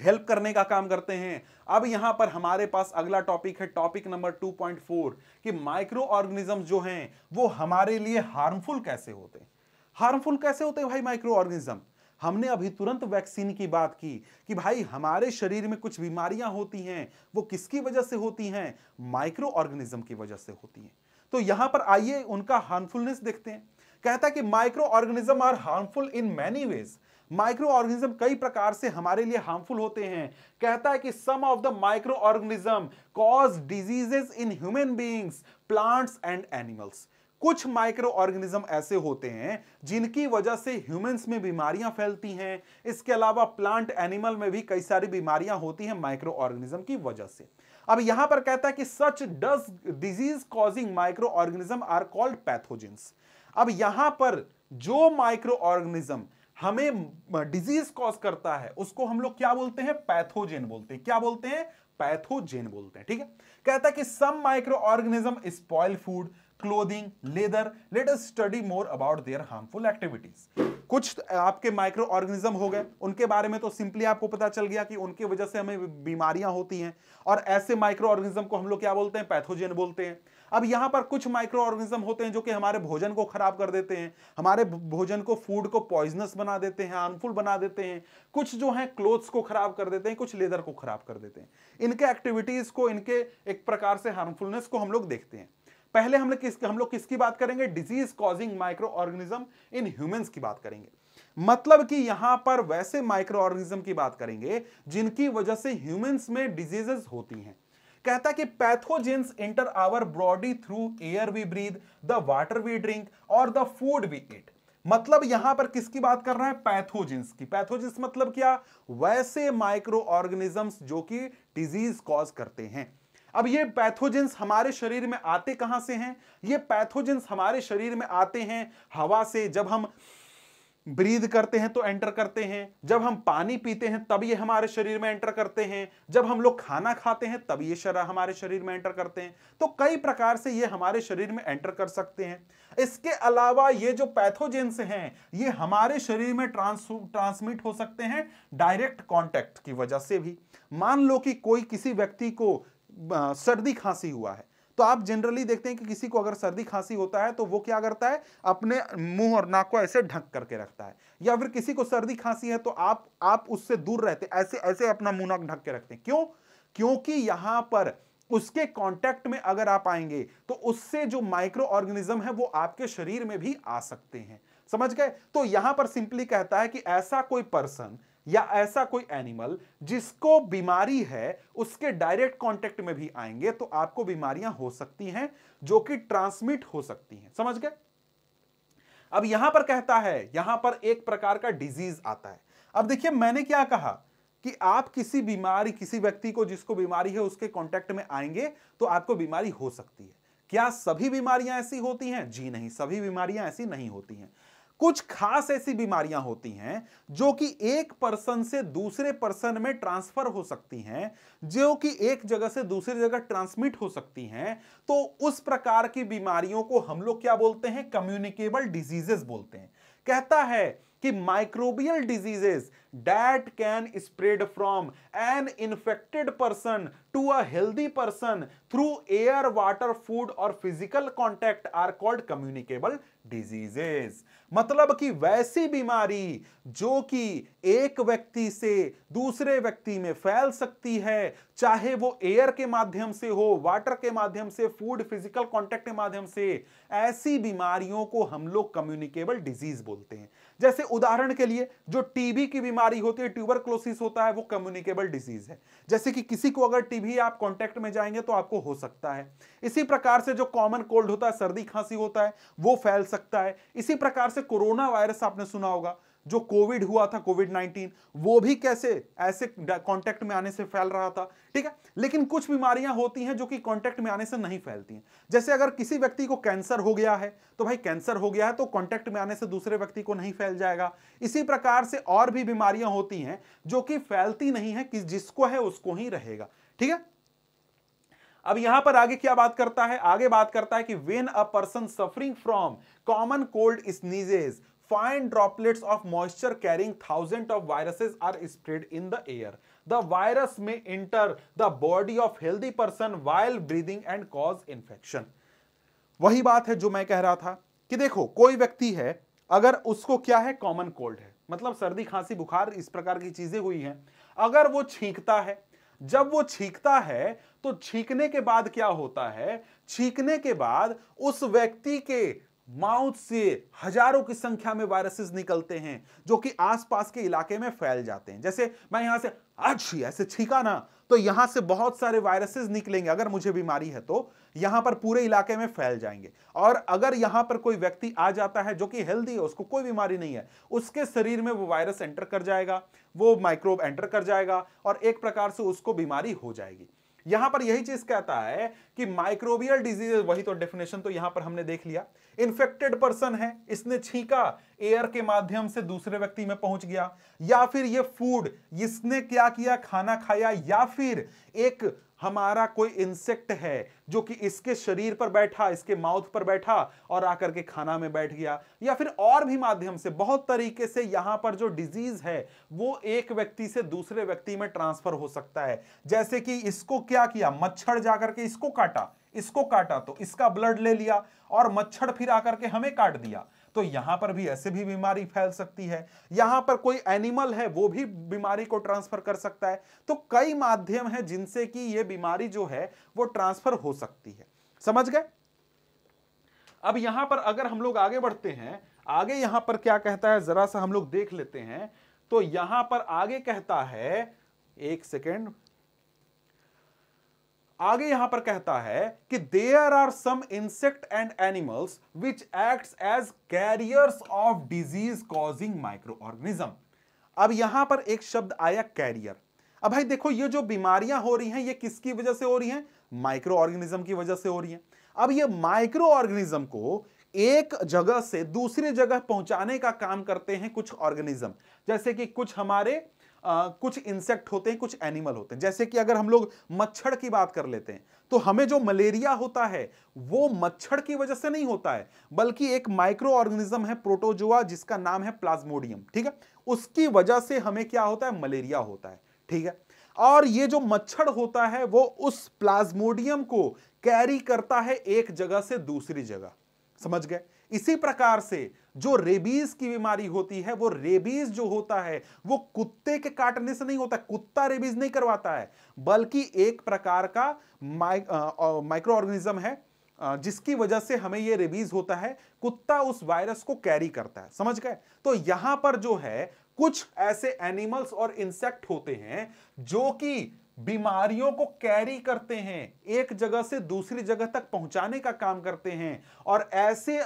हेल्प करने का काम करते हैं अब यहां पर हमारे पास अगला टॉपिक है टॉपिक नंबर 2.4 कि माइक्रो ऑर्गेनिज्म जो हैं वो हमारे लिए हार्मफुल कैसे होते हैं हार्मफुल कैसे होते हैं भाई माइक्रो ऑर्गेनिज्म हमने अभी तुरंत वैक्सीन की बात की कि भाई हमारे शरीर में कुछ बीमारियां होती हैं वो किसकी वजह से होती हैं माइक्रो ऑर्गेनिज्म की वजह से होती हैं तो यहां पर आइए उनका हार्मफुलनेस देखते हैं कहता है कि micro organism are harmful in many ways microorganism कई प्रकार से हमारे लिए हार्मफुल होते हैं कहता है कि some of the microorganism cause diseases in human beings plants and animals कुछ माइक्रो ऑर्गेनिज्म ऐसे होते हैं जिनकी वजह से ह्यूमंस में बीमारियां फैलती हैं इसके अलावा प्लांट एनिमल में भी कई सारी बीमारियां होती हैं माइक्रो ऑर्गेनिज्म की वजह से अब यहां पर कहता है कि such does disease causing micro organism are called pathogens अब यहां पर जो माइक्रो ऑर्गेनिज्म हमें डिजीज कॉज करता है उसको हम लोग क्या बोलते हैं पैथोजेन बोलते हैं क्या बोलते हैं पैथोजेन बोलते हैं ठीक है कहता है कि some microorganism spoil food clothing leather let study more about their harmful activities कुछ आपके माइक्रो ऑर्गेनिज्म हो गए उनके बारे में तो सिंपली आपको पता चल गया कि उनकी वजह से हमें बीमारियां होती हैं और ऐसे माइक्रो ऑर्गेनिज्म को हम लोग क्या बोलते हैं पैथोजेन बोलते हैं अब यहाँ पर कुछ माइक्रो ऑर्गेनिज्म होते हैं जो कि हमारे भोजन को खराब कर देते हैं हमारे भोजन को फूड को पॉइजनस बना देते हैं हार्मफुल बना देते हैं कुछ जो है क्लोथ्स को खराब कर देते हैं कुछ लेदर को खराब कर देते हैं इनके एक्टिविटीज को इनके एक प्रकार से हार्मफुलनेस को हम लोग देखते हैं पहले हम लोग किस हम लोग किसकी बात करेंगे disease causing microorganism in humans की बात करेंगे मतलब कि यहां पर वैसे माइक्रो ऑर्गेनिज्म की बात करेंगे जिनकी वजह से ह्यूमंस में डिजीजेस होती हैं कहता कि pathogens enter our body through air we breathe the water we drink or the food we eat मतलब यहां पर किसकी बात कर रहा है पैथोजेंस की पैथोजेंस मतलब क्या वैसे माइक्रो ऑर्गेनिजम्स जो कि डिजीज कॉज करते हैं अब ये पैथोजेंस हमारे शरीर में आते कहां से हैं ये पैथोजेंस हमारे शरीर में आते हैं हवा से जब हम ब्रीद करते हैं तो एंटर करते हैं जब हम पानी पीते हैं तब ये हमारे शरीर में एंटर करते हैं जब हम लोग खाना खाते हैं तब ये शरा हमारे शरीर में एंटर करते हैं तो कई प्रकार से ये हमारे शरीर में एंटर कर सकते हैं इसके अलावा ये जो पैथोजेंस हैं ये हमारे शरीर में ट्रांस ट्रांसमिट हो सकते हैं डायरेक्ट कॉन्टैक्ट की वजह से भी मान लो कि कोई किसी व्यक्ति को सर्दी खांसी हुआ है तो आप जनरली देखते हैं कि किसी को अगर सर्दी खांसी होता है तो वो क्या करता है अपने मुंह और नाक को ऐसे ढक करके रखता है या फिर किसी को सर्दी खांसी है तो आप आप उससे दूर रहते ऐसे ऐसे अपना मुंह नाक ढक के रखते हैं क्यों क्योंकि यहां पर उसके कांटेक्ट में अगर आप आएंगे तो उससे जो माइक्रो ऑर्गेनिज्म है वो आपके शरीर में भी आ सकते हैं समझ गए तो यहां पर सिंपली कहता है कि ऐसा कोई पर्सन या ऐसा कोई एनिमल जिसको बीमारी है उसके डायरेक्ट कांटेक्ट में भी आएंगे तो आपको बीमारियां हो सकती हैं जो कि ट्रांसमिट हो सकती हैं समझ गए अब यहां पर कहता है यहां पर एक प्रकार का डिजीज आता है अब देखिए मैंने क्या कहा कि आप किसी बीमारी किसी व्यक्ति को जिसको बीमारी है उसके कॉन्टेक्ट में आएंगे तो आपको बीमारी हो सकती है क्या सभी बीमारियां ऐसी होती हैं जी नहीं सभी बीमारियां ऐसी नहीं होती हैं कुछ खास ऐसी बीमारियां होती हैं जो कि एक पर्सन से दूसरे पर्सन में ट्रांसफर हो सकती हैं जो कि एक जगह से दूसरी जगह ट्रांसमिट हो सकती हैं तो उस प्रकार की बीमारियों को हम लोग क्या बोलते हैं कम्युनिकेबल डिजीजेस बोलते हैं कहता है कि microbial diseases that can spread from an infected person to a healthy person through air water food or physical contact are called communicable diseases मतलब कि वैसी बीमारी जो कि एक व्यक्ति से दूसरे व्यक्ति में फैल सकती है चाहे वो एयर के माध्यम से हो वाटर के माध्यम से फूड फिजिकल कांटेक्ट के माध्यम से ऐसी बीमारियों को हम लोग कम्युनिकेबल डिजीज बोलते हैं जैसे उदाहरण के लिए जो टीबी की बीमारी होती है क्लोसिस होता है वो कम्युनिकेबल डिजीज है जैसे कि किसी को अगर टीबी आप कांटेक्ट में जाएंगे तो आपको हो सकता है इसी प्रकार से जो कॉमन कोल्ड होता है सर्दी खांसी होता है वो फैल सकता है इसी प्रकार से कोरोना वायरस आपने सुना होगा जो कोविड हुआ था कोविड 19 वो भी कैसे ऐसे कांटेक्ट में आने से फैल रहा था ठीक है लेकिन कुछ बीमारियां होती हैं जो कि कांटेक्ट में आने से नहीं फैलती हैं जैसे अगर किसी व्यक्ति को कैंसर हो गया है तो भाई कैंसर हो गया है तो कांटेक्ट में आने से दूसरे व्यक्ति को नहीं फैल जाएगा इसी प्रकार से और भी बीमारियां होती हैं जो कि फैलती नहीं है कि जिसको है उसको ही रहेगा ठीक है अब यहां पर आगे क्या बात करता है आगे बात करता है कि when a person suffering from common cold sneezes fine droplets of moisture carrying thousands of viruses are spread in the air. The virus may enter the body of healthy person while breathing and cause infection. वही बात है जो मैं कह रहा था कि देखो कोई व्यक्ति है अगर उसको क्या है कॉमन कोल्ड है मतलब सर्दी खांसी बुखार इस प्रकार की चीजें हुई हैं अगर वो छींकता है जब वो छींकता है तो छींकने के बाद क्या होता है छींकने के बाद उस व्यक्ति के माउथ से हजारों की संख्या में वायरसेस निकलते हैं जो कि आसपास के इलाके में फैल जाते हैं जैसे मैं यहां से अच्छी ऐसे छीका ना तो यहां से बहुत सारे वायरसेस निकलेंगे अगर मुझे बीमारी है तो यहां पर पूरे इलाके में फैल जाएंगे और अगर यहां पर कोई व्यक्ति आ जाता है जो कि हेल्दी है उसको कोई बीमारी नहीं है उसके शरीर में वो वायरस एंटर कर जाएगा वो माइक्रोब एंटर कर जाएगा और एक प्रकार से उसको बीमारी हो जाएगी यहां पर यही चीज कहता है कि माइक्रोबियल डिजीज वही तो डेफिनेशन तो यहां पर हमने देख लिया इन्फेक्टेड पर्सन है इसने छींका एयर के माध्यम से दूसरे व्यक्ति में पहुंच गया या फिर ये फूड इसने क्या किया खाना खाया या फिर एक हमारा कोई इंसेक्ट है जो कि इसके शरीर पर बैठा इसके माउथ पर बैठा और आकर के खाना में बैठ गया या फिर और भी माध्यम से बहुत तरीके से यहां पर जो डिजीज है वो एक व्यक्ति से दूसरे व्यक्ति में ट्रांसफर हो सकता है जैसे कि इसको क्या किया मच्छर जाकर के इसको काटा इसको काटा तो इसका ब्लड ले लिया और मच्छर फिर आकर के हमें काट दिया तो यहां पर भी ऐसे भी बीमारी फैल सकती है यहां पर कोई एनिमल है वो भी बीमारी को ट्रांसफर कर सकता है तो कई माध्यम है जिनसे कि ये बीमारी जो है वो ट्रांसफर हो सकती है समझ गए अब यहां पर अगर हम लोग आगे बढ़ते हैं आगे यहां पर क्या कहता है जरा सा हम लोग देख लेते हैं तो यहां पर आगे कहता है एक सेकेंड आगे यहां पर कहता है कि there are some insect and animals which act as carriers of disease causing microorganism अब यहां पर एक शब्द आया कैरियर अब भाई देखो ये जो बीमारियां हो रही हैं ये किसकी वजह से हो रही हैं माइक्रो ऑर्गेनिज्म की वजह से हो रही हैं अब ये माइक्रो ऑर्गेनिज्म को एक जगह से दूसरी जगह पहुंचाने का काम करते हैं कुछ ऑर्गेनिज्म जैसे कि कुछ हमारे आ, कुछ इंसेक्ट होते हैं कुछ एनिमल होते हैं जैसे कि अगर हम लोग मच्छर की बात कर लेते हैं तो हमें जो मलेरिया होता है वो मच्छर की वजह से नहीं होता है बल्कि एक माइक्रो ऑर्गेनिज्म है प्रोटोजोआ जिसका नाम है प्लाज्मोडियम ठीक है उसकी वजह से हमें क्या होता है मलेरिया होता है ठीक है और ये जो मच्छर होता है वो उस प्लाज्मोडियम को कैरी करता है एक जगह से दूसरी जगह समझ गए इसी प्रकार से जो रेबीज की बीमारी होती है वो रेबीज जो होता है वो कुत्ते के काटने से नहीं होता कुत्ता रेबीज नहीं करवाता है बल्कि एक प्रकार का माइक्रो ऑर्गेनिज्म है जिसकी वजह से हमें ये रेबीज होता है कुत्ता उस वायरस को कैरी करता है समझ गए तो यहां पर जो है कुछ ऐसे एनिमल्स और इंसेक्ट होते हैं जो कि बीमारियों को कैरी करते हैं एक जगह से दूसरी जगह तक पहुंचाने का काम करते हैं और ऐसे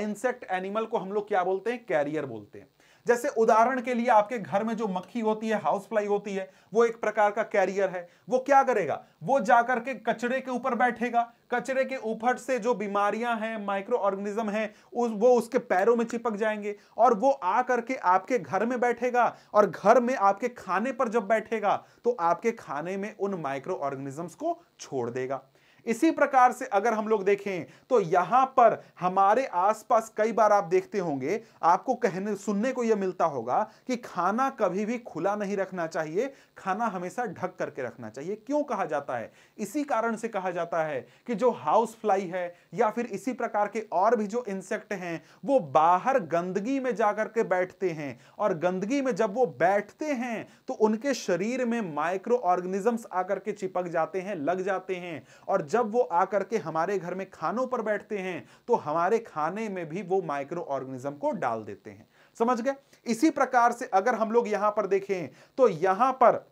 इंसेक्ट एनिमल को हम लोग क्या बोलते हैं कैरियर बोलते हैं जैसे उदाहरण के लिए आपके घर में जो मक्खी होती है हाउस फ्लाई होती है वो एक प्रकार का कैरियर है वो क्या करेगा वो जाकर के कचरे के ऊपर बैठेगा कचरे के ऊपर से जो बीमारियां हैं माइक्रो ऑर्गेनिज्म हैं उस वो उसके पैरों में चिपक जाएंगे और वो आ करके आपके घर में बैठेगा और घर में आपके खाने पर जब बैठेगा तो आपके खाने में उन माइक्रो ऑर्गेनिजम्स को छोड़ देगा इसी प्रकार से अगर हम लोग देखें तो यहां पर हमारे आसपास कई बार आप देखते होंगे आपको कहने सुनने को यह मिलता होगा कि खाना कभी भी खुला नहीं रखना चाहिए खाना हमेशा ढक करके रखना चाहिए क्यों कहा जाता है इसी कारण से कहा जाता है कि जो हाउस फ्लाई है या फिर इसी प्रकार के और भी जो इंसेक्ट हैं वो बाहर गंदगी में जाकर के बैठते हैं और गंदगी में जब वो बैठते हैं तो उनके शरीर में माइक्रो ऑर्गेनिजम्स आकर के चिपक जाते हैं लग जाते हैं और जब वो आकर के हमारे घर में खानों पर बैठते हैं तो हमारे खाने में भी वो माइक्रो ऑर्गेनिज्म को डाल देते हैं समझ गए इसी प्रकार से अगर हम लोग यहां पर देखें तो यहां पर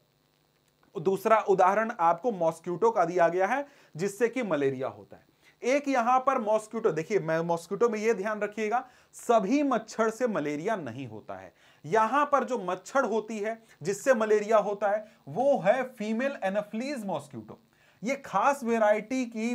दूसरा उदाहरण आपको मॉस्क्यूटो का दिया गया है जिससे कि मलेरिया होता है एक यहां पर मॉस्क्यूटो देखिए मॉस्क्यूटो में यह ध्यान रखिएगा सभी मच्छर से मलेरिया नहीं होता है यहां पर जो मच्छर होती है जिससे मलेरिया होता है वो है फीमेल एनफ्लीज मॉस्क्यूटो ये खास वेराइटी की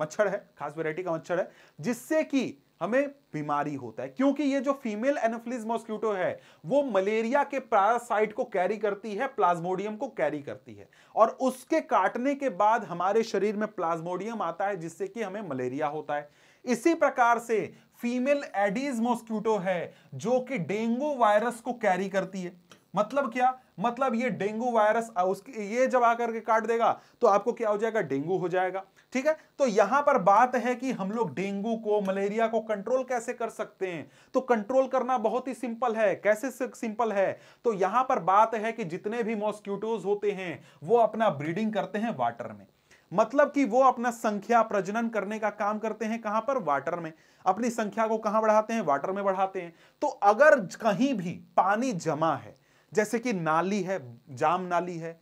मच्छर है खास वेराइटी का मच्छर है जिससे कि हमें बीमारी होता है क्योंकि ये जो फीमेल एनोफ्लिज मॉस्क्यूटो है वो मलेरिया के पैरासाइट को कैरी करती है प्लाज्मोडियम को कैरी करती है और उसके काटने के बाद हमारे शरीर में प्लाज्मोडियम आता है जिससे कि हमें मलेरिया होता है इसी प्रकार से फीमेल एडीज मॉस्क्यूटो है जो कि डेंगू वायरस को कैरी करती है मतलब क्या मतलब ये डेंगू वायरस उसके ये जब आकर के काट देगा तो आपको क्या हो जाएगा डेंगू हो जाएगा ठीक है तो यहां पर बात है कि हम लोग डेंगू को मलेरिया को कंट्रोल कैसे कर सकते हैं तो कंट्रोल करना बहुत ही सिंपल है कैसे सिंपल है तो यहां पर बात है कि जितने भी मॉस्क्यूटोज होते हैं वो अपना ब्रीडिंग करते हैं वाटर में मतलब कि वो अपना संख्या प्रजनन करने का काम करते हैं कहां पर वाटर में अपनी संख्या को कहां बढ़ाते हैं वाटर में बढ़ाते हैं तो अगर कहीं भी पानी जमा है जैसे कि नाली है जाम नाली है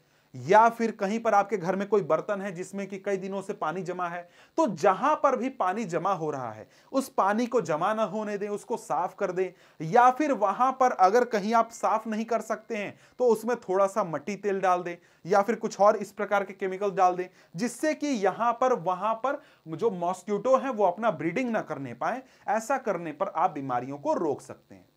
या फिर कहीं पर आपके घर में कोई बर्तन है जिसमें कि कई दिनों से पानी जमा है तो जहां पर भी पानी जमा हो रहा है उस पानी को जमा ना होने दें उसको साफ कर दें या फिर वहां पर अगर कहीं आप साफ नहीं कर सकते हैं तो उसमें थोड़ा सा मट्टी तेल डाल दें या फिर कुछ और इस प्रकार के केमिकल डाल दें जिससे कि यहां पर वहां पर जो मॉस्क्यूटो है वो अपना ब्रीडिंग ना करने पाए ऐसा करने पर आप बीमारियों को रोक सकते हैं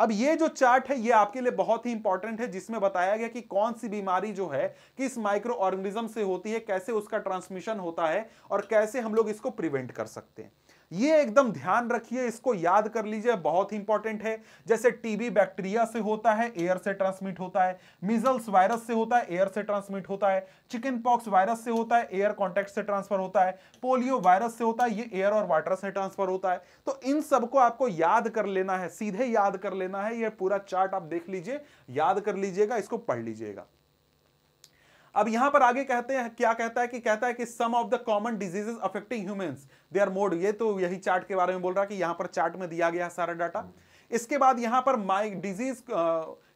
अब ये जो चार्ट है ये आपके लिए बहुत ही इंपॉर्टेंट है जिसमें बताया गया कि कौन सी बीमारी जो है किस माइक्रो ऑर्गेनिज्म से होती है कैसे उसका ट्रांसमिशन होता है और कैसे हम लोग इसको प्रिवेंट कर सकते हैं ये एकदम ध्यान रखिए इसको याद कर लीजिए बहुत ही इंपॉर्टेंट है जैसे टीबी बैक्टीरिया से होता है एयर से ट्रांसमिट होता है मिजल्स वायरस से होता है एयर से ट्रांसमिट होता है चिकन पॉक्स वायरस से होता है एयर कॉन्टेक्ट से ट्रांसफर होता है पोलियो वायरस से होता है ये एयर और वाटर से ट्रांसफर होता है तो इन सबको आपको याद कर लेना है सीधे याद कर लेना है ये पूरा चार्ट आप देख लीजिए याद कर लीजिएगा इसको पढ़ लीजिएगा अब यहां पर आगे कहते हैं क्या कहता है कि कहता है कि some of the common diseases affecting humans they are mode ये तो यही चार्ट के बारे में बोल रहा है कि यहां पर चार्ट में दिया गया सारा डाटा इसके बाद यहां पर माइ disease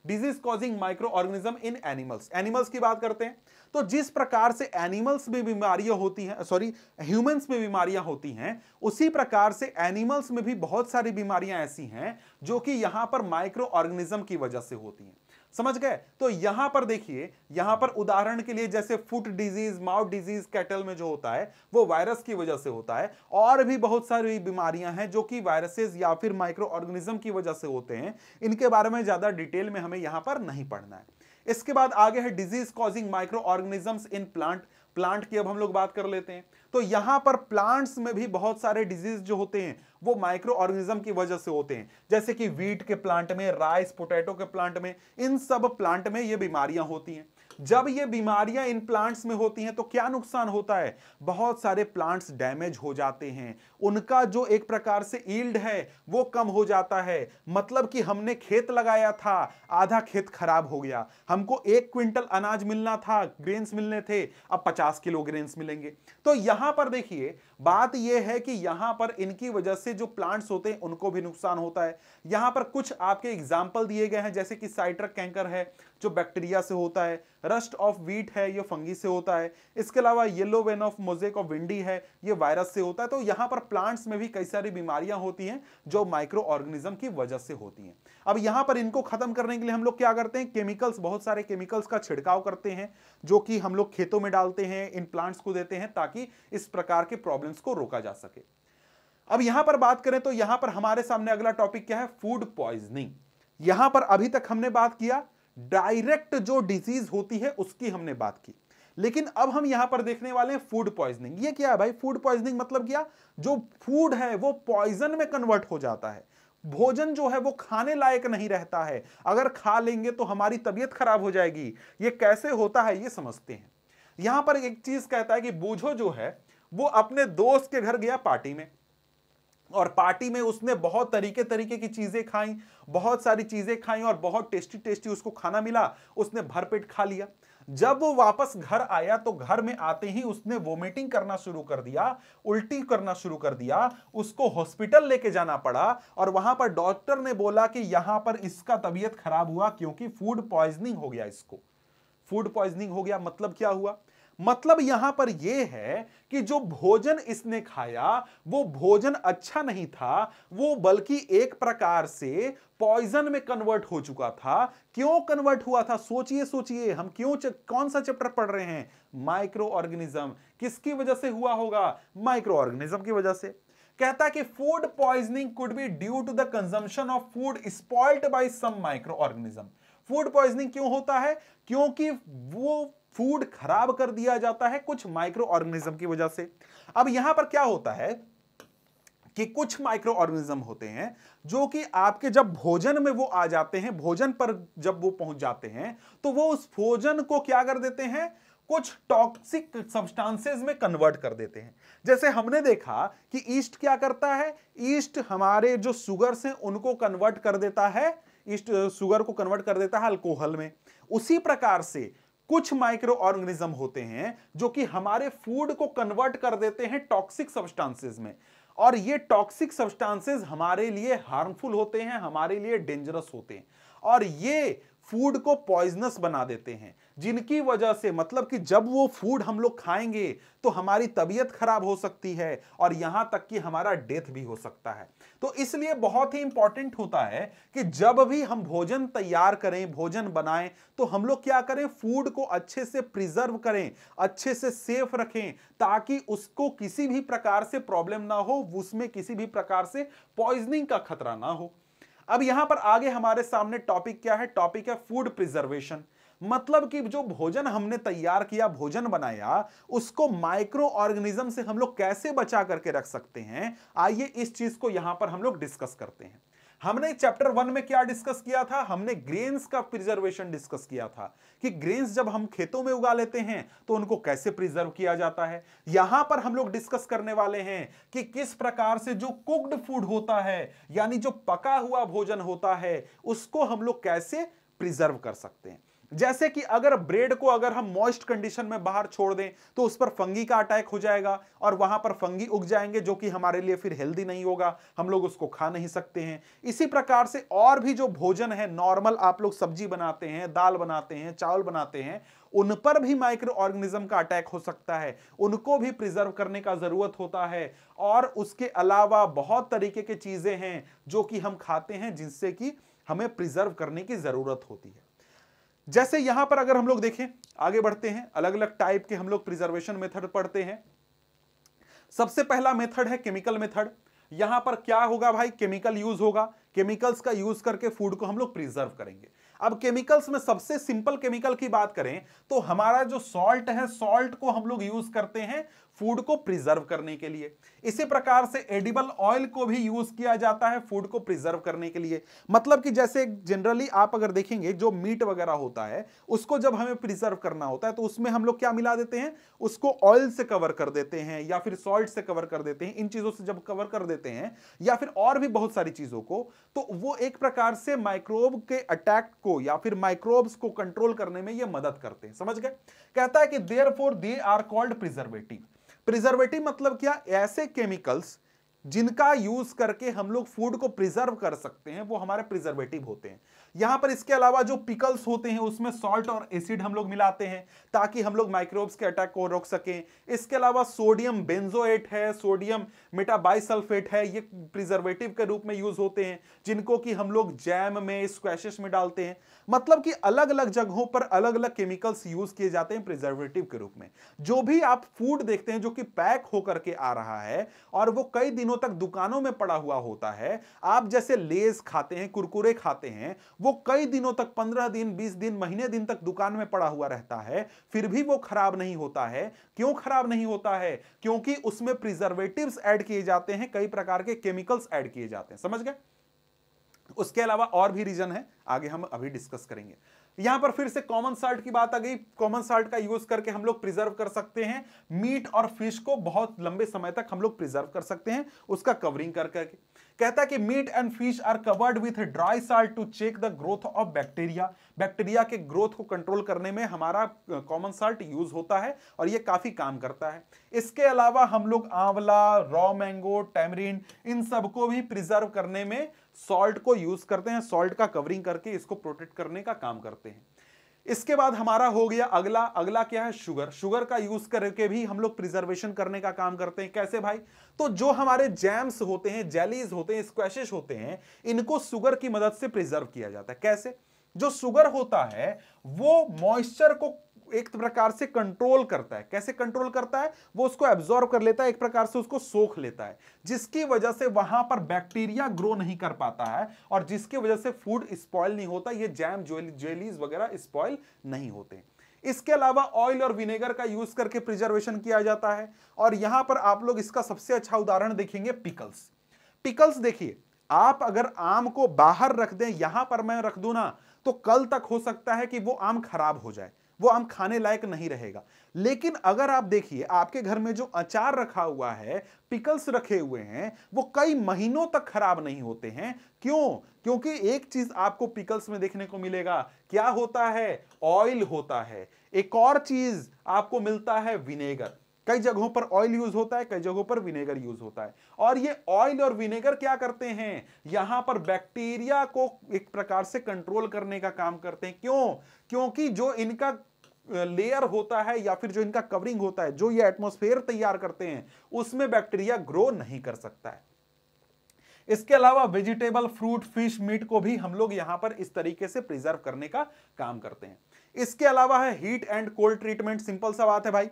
disease causing microorganism in animals animals की बात करते हैं तो जिस प्रकार से एनिमल्स में बीमारियां होती हैं सॉरी ह्यूमंस में बीमारियां होती हैं उसी प्रकार से एनिमल्स में भी बहुत सारी बीमारियां ऐसी हैं जो कि यहां पर माइक्रो ऑर्गेनिज्म की वजह से होती हैं समझ गए तो यहां पर देखिए यहां पर उदाहरण के लिए जैसे foot disease mouth disease cattle में जो होता है वो वायरस की वजह से होता है और भी बहुत सारी बीमारियां हैं जो कि वायरसेस या फिर माइक्रो ऑर्गेनिज्म की वजह से होते हैं इनके बारे में ज्यादा डिटेल में हमें यहां पर नहीं पढ़ना है इसके बाद आगे है disease causing microorganisms in plant plant की अब हम लोग बात कर लेते हैं तो यहां पर प्लांट्स में भी बहुत सारे डिजीज जो होते हैं वो माइक्रो ऑर्गेनिज्म की वजह से होते हैं जैसे कि वीट के प्लांट में राइस पोटैटो के प्लांट में इन सब प्लांट में ये बीमारियां होती हैं जब ये बीमारियां इन प्लांट्स में होती हैं तो क्या नुकसान होता है बहुत सारे प्लांट्स डैमेज हो जाते हैं उनका जो एक प्रकार से ईल्ड है वो कम हो जाता है मतलब कि हमने खेत लगाया था आधा खेत खराब हो गया हमको एक क्विंटल अनाज मिलना था ग्रेन्स मिलने थे अब पचास किलो ग्रेन्स मिलेंगे तो यहां पर देखिए बात यह है कि यहां पर इनकी वजह से जो प्लांट्स होते हैं उनको भी नुकसान होता है यहां पर कुछ आपके एग्जाम्पल दिए गए हैं जैसे कि साइट्रक कैंकर है जो बैक्टीरिया से होता है रस्ट ऑफ वीट है ये फंगी से होता है इसके अलावा yellow vein of mosaic of bhindi है ये वायरस से होता है तो यहां पर प्लांट्स में भी कई सारी बीमारियां होती हैं जो माइक्रो ऑर्गेनिज्म की वजह से होती हैं अब यहां पर इनको खत्म करने के लिए हम लोग क्या करते हैं केमिकल्स बहुत सारे केमिकल्स का छिड़काव करते हैं जो कि हम लोग खेतों में डालते हैं इन प्लांट्स को देते हैं ताकि इस प्रकार के प्रॉब्लम्स को रोका जा सके अब यहां पर बात करें तो यहां पर हमारे सामने अगला टॉपिक क्या है फूड पॉइजनिंग यहां पर अभी तक हमने बात किया डायरेक्ट जो डिजीज होती है उसकी हमने बात की लेकिन अब हम यहां पर देखने वाले हैं फूड पॉइजनिंग ये क्या है भाई फूड पॉइजनिंग मतलब क्या जो फूड है वो पॉइजन में कन्वर्ट हो जाता है भोजन जो है वो खाने लायक नहीं रहता है अगर खा लेंगे तो हमारी तबीयत खराब हो जाएगी ये कैसे होता है ये समझते हैं यहां पर एक चीज कहता है कि बूझो जो है वो अपने दोस्त के घर गया पार्टी में और पार्टी में उसने बहुत तरीके तरीके की चीज़ें खाई बहुत सारी चीज़ें खाई और बहुत टेस्टी टेस्टी उसको खाना मिला उसने भरपेट खा लिया जब वो वापस घर आया तो घर में आते ही उसने वोमिटिंग करना शुरू कर दिया उल्टी करना शुरू कर दिया उसको हॉस्पिटल लेके जाना पड़ा और वहां पर डॉक्टर ने बोला कि यहां पर इसका तबियत खराब हुआ क्योंकि फूड पॉइजनिंग हो गया इसको फूड पॉइजनिंग हो गया मतलब क्या हुआ मतलब यहां पर यह है कि जो भोजन इसने खाया वो भोजन अच्छा नहीं था वो बल्कि एक प्रकार से पॉइजन में कन्वर्ट हो चुका था क्यों कन्वर्ट हुआ था सोचिए सोचिए हम क्यों कौन सा चैप्टर पढ़ रहे हैं माइक्रो ऑर्गेनिज्म किसकी वजह से हुआ होगा माइक्रो ऑर्गेनिज्म की वजह से कहता कि food poisoning could be due to the consumption of food spoiled by some microorganism food poisoning क्यों होता है क्योंकि वो फूड खराब कर दिया जाता है कुछ माइक्रो ऑर्गेनिज्म की वजह से अब यहां पर क्या होता है कि कुछ माइक्रो ऑर्गेनिज्म होते हैं जो कि आपके जब भोजन में वो आ जाते हैं भोजन पर जब वो पहुंच जाते हैं तो वो उस भोजन को क्या कर देते हैं कुछ टॉक्सिक सब्सटेंसेस में कन्वर्ट कर देते हैं जैसे हमने देखा कि ईस्ट क्या करता है ईस्ट हमारे जो शुगर्स हैं उनको कन्वर्ट कर देता है ईस्ट सुगर को कन्वर्ट कर देता है अल्कोहल में उसी प्रकार से कुछ माइक्रो ऑर्गेनिज्म होते हैं जो कि हमारे फूड को कन्वर्ट कर देते हैं टॉक्सिक सब्सटेंसेस में और ये टॉक्सिक सब्सटेंसेस हमारे लिए हार्मफुल होते हैं हमारे लिए डेंजरस होते हैं और ये फूड को पॉइजनस बना देते हैं जिनकी वजह से मतलब कि जब वो फूड हम लोग खाएंगे तो हमारी तबीयत खराब हो सकती है और यहां तक कि हमारा डेथ भी हो सकता है तो इसलिए बहुत ही इंपॉर्टेंट होता है कि जब भी हम भोजन तैयार करें भोजन बनाएं तो हम लोग क्या करें फूड को अच्छे से प्रिजर्व करें अच्छे से सेफ रखें ताकि उसको किसी भी प्रकार से प्रॉब्लम ना हो उसमें किसी भी प्रकार से पॉइजनिंग का खतरा ना हो अब यहां पर आगे हमारे सामने टॉपिक क्या है टॉपिक है फूड प्रिजर्वेशन मतलब कि जो भोजन हमने तैयार किया भोजन बनाया उसको माइक्रो ऑर्गेनिज्म से हम लोग कैसे बचा करके रख सकते हैं आइए इस चीज को यहां पर हम लोग डिस्कस करते हैं हमने चैप्टर वन में क्या डिस्कस किया था हमने ग्रेन्स का प्रिजर्वेशन डिस्कस किया था कि ग्रेन्स जब हम खेतों में उगा लेते हैं तो उनको कैसे प्रिजर्व किया जाता है यहां पर हम लोग डिस्कस करने वाले हैं कि किस प्रकार से जो कुक्ड फूड होता है यानी जो पका हुआ भोजन होता है उसको हम लोग कैसे प्रिजर्व कर सकते हैं जैसे कि अगर ब्रेड को अगर हम मॉइस्ट कंडीशन में बाहर छोड़ दें तो उस पर फंगी का अटैक हो जाएगा और वहां पर फंगी उग जाएंगे जो कि हमारे लिए फिर हेल्दी नहीं होगा हम लोग उसको खा नहीं सकते हैं इसी प्रकार से और भी जो भोजन है नॉर्मल आप लोग सब्जी बनाते हैं दाल बनाते हैं चावल बनाते हैं उन पर भी माइक्रो ऑर्गेनिज्म का अटैक हो सकता है उनको भी प्रिजर्व करने का ज़रूरत होता है और उसके अलावा बहुत तरीके की चीज़ें हैं जो कि हम खाते हैं जिससे कि हमें प्रिजर्व करने की ज़रूरत होती है जैसे यहां पर अगर हम लोग देखें आगे बढ़ते हैं अलग अलग टाइप के हम लोग प्रिजर्वेशन मेथड पढ़ते हैं सबसे पहला मेथड है केमिकल मेथड यहां पर क्या होगा भाई केमिकल यूज होगा केमिकल्स का यूज करके फूड को हम लोग प्रिजर्व करेंगे अब केमिकल्स में सबसे सिंपल केमिकल की बात करें तो हमारा जो सॉल्ट है सॉल्ट को हम लोग यूज करते हैं फूड को प्रिजर्व करने के लिए इसी प्रकार से एडिबल ऑयल को भी यूज किया जाता है फूड को प्रिजर्व करने के लिए मतलब कि जैसे जनरली आप अगर देखेंगे जो मीट वगैरह होता है उसको जब हमें प्रिजर्व करना होता है तो उसमें हम लोग क्या मिला देते हैं उसको ऑयल से कवर कर देते हैं या फिर सॉल्ट से कवर कर देते हैं इन चीजों से जब कवर कर देते हैं या फिर और भी बहुत सारी चीजों को तो वो एक प्रकार से माइक्रोब के अटैक को या फिर माइक्रोब्स को कंट्रोल करने में यह मदद करते हैं समझ गए कहता है कि therefore they are called preservative preservative मतलब क्या ऐसे केमिकल्स जिनका यूज करके हम लोग फूड को प्रिजर्व कर सकते हैं वो हमारे प्रिजर्वेटिव होते हैं यहां पर इसके अलावा जो पिकल्स होते हैं उसमें सॉल्ट और एसिड हम लोग मिलाते हैं ताकि हम लोग माइक्रोब्स के अटैक को रोक सकें इसके अलावा सोडियम बेंजोएट है सोडियम मेटाबाइसल्फेट है ये प्रिजर्वेटिव के रूप में यूज होते हैं जिनको कि हम लोग जैम में स्क्वैशेस में डालते हैं मतलब कि अलग अलग जगहों पर अलग अलग केमिकल्स यूज किए जाते हैं प्रिजर्वेटिव के रूप में जो भी आप फूड देखते हैं जो कि पैक होकर के आ रहा है और वो कई दिनों दिनों तक दुकानों में पड़ा हुआ होता है आप जैसे लेस खाते हैं कुरकुरे खाते हैं वो कई दिनों तक पंद्रह दिन बीस दिन महीने दिन तक दुकान में पड़ा हुआ रहता है फिर भी वो खराब नहीं होता है क्यों खराब नहीं होता है क्योंकि उसमें प्रिजर्वेटिव एड किए जाते हैं कई प्रकार के केमिकल्स एड किए जाते हैं समझ गए उसके अलावा और भी रीजन है आगे हम अभी डिस्कस करेंगे यहां पर फिर से कॉमन साल्ट की बात आ गई कॉमन साल्ट का यूज करके हम लोग प्रिजर्व कर सकते हैं मीट और फिश को बहुत लंबे समय तक हम लोग प्रिजर्व कर सकते हैं उसका कवरिंग कर करके कहता है कि meat and fish are covered with dry salt to check the growth of bacteria bacteria के ग्रोथ को कंट्रोल करने में हमारा कॉमन साल्ट यूज होता है और ये काफी काम करता है इसके अलावा हम लोग आंवला रॉ मैंगो टैमरिन इन सबको भी प्रिजर्व करने में सॉल्ट को यूज करते हैं सॉल्ट का कवरिंग करके इसको प्रोटेक्ट करने का काम करते हैं इसके बाद हमारा हो गया अगला अगला क्या है शुगर शुगर का यूज करके भी हम लोग प्रिजर्वेशन करने का काम करते हैं कैसे भाई तो जो हमारे जैम्स होते हैं जेलीज होते हैं स्क्वैशेस होते हैं इनको शुगर की मदद से प्रिजर्व किया जाता है कैसे जो शुगर होता है वो मॉइस्चर को एक प्रकार से कंट्रोल करता है कैसे कंट्रोल करता है वो उसको एब्जॉर्व कर लेता है एक प्रकार से उसको सोख लेता है जिसकी वजह से वहां पर बैक्टीरिया ग्रो नहीं कर पाता है और जिसकी वजह से फूड स्पॉयल नहीं होता ये जैम ज्वेलीज वगैरह स्पॉयल नहीं होते इसके अलावा ऑयल और विनेगर का यूज करके प्रिजर्वेशन किया जाता है और यहां पर आप लोग इसका सबसे अच्छा उदाहरण देखेंगे पिकल्स पिकल्स देखिए आप अगर आम को बाहर रख दें यहां पर मैं रख दू ना तो कल तक हो सकता है कि वो आम खराब हो जाए वो आम खाने लायक नहीं रहेगा लेकिन अगर आप देखिए आपके घर में जो अचार रखा हुआ है पिकल्स रखे हुए हैं वो कई महीनों तक खराब नहीं होते हैं क्यों क्योंकि एक चीज आपको पिकल्स में देखने को मिलेगा क्या होता है ऑयल होता है एक और चीज आपको मिलता है विनेगर कई जगहों पर ऑयल यूज होता है कई जगहों पर विनेगर यूज होता है और ये ऑयल और विनेगर क्या करते हैं यहां पर बैक्टीरिया को एक प्रकार से कंट्रोल करने का काम करते हैं क्यों क्योंकि जो इनका लेयर होता है या फिर जो इनका कवरिंग होता है जो ये एटमोस्फेयर तैयार करते हैं उसमें बैक्टीरिया ग्रो नहीं कर सकता है इसके अलावा वेजिटेबल फ्रूट फिश मीट को भी हम लोग यहां पर इस तरीके से प्रिजर्व करने का काम करते हैं इसके अलावा है heat and cold treatment simple सा बात है भाई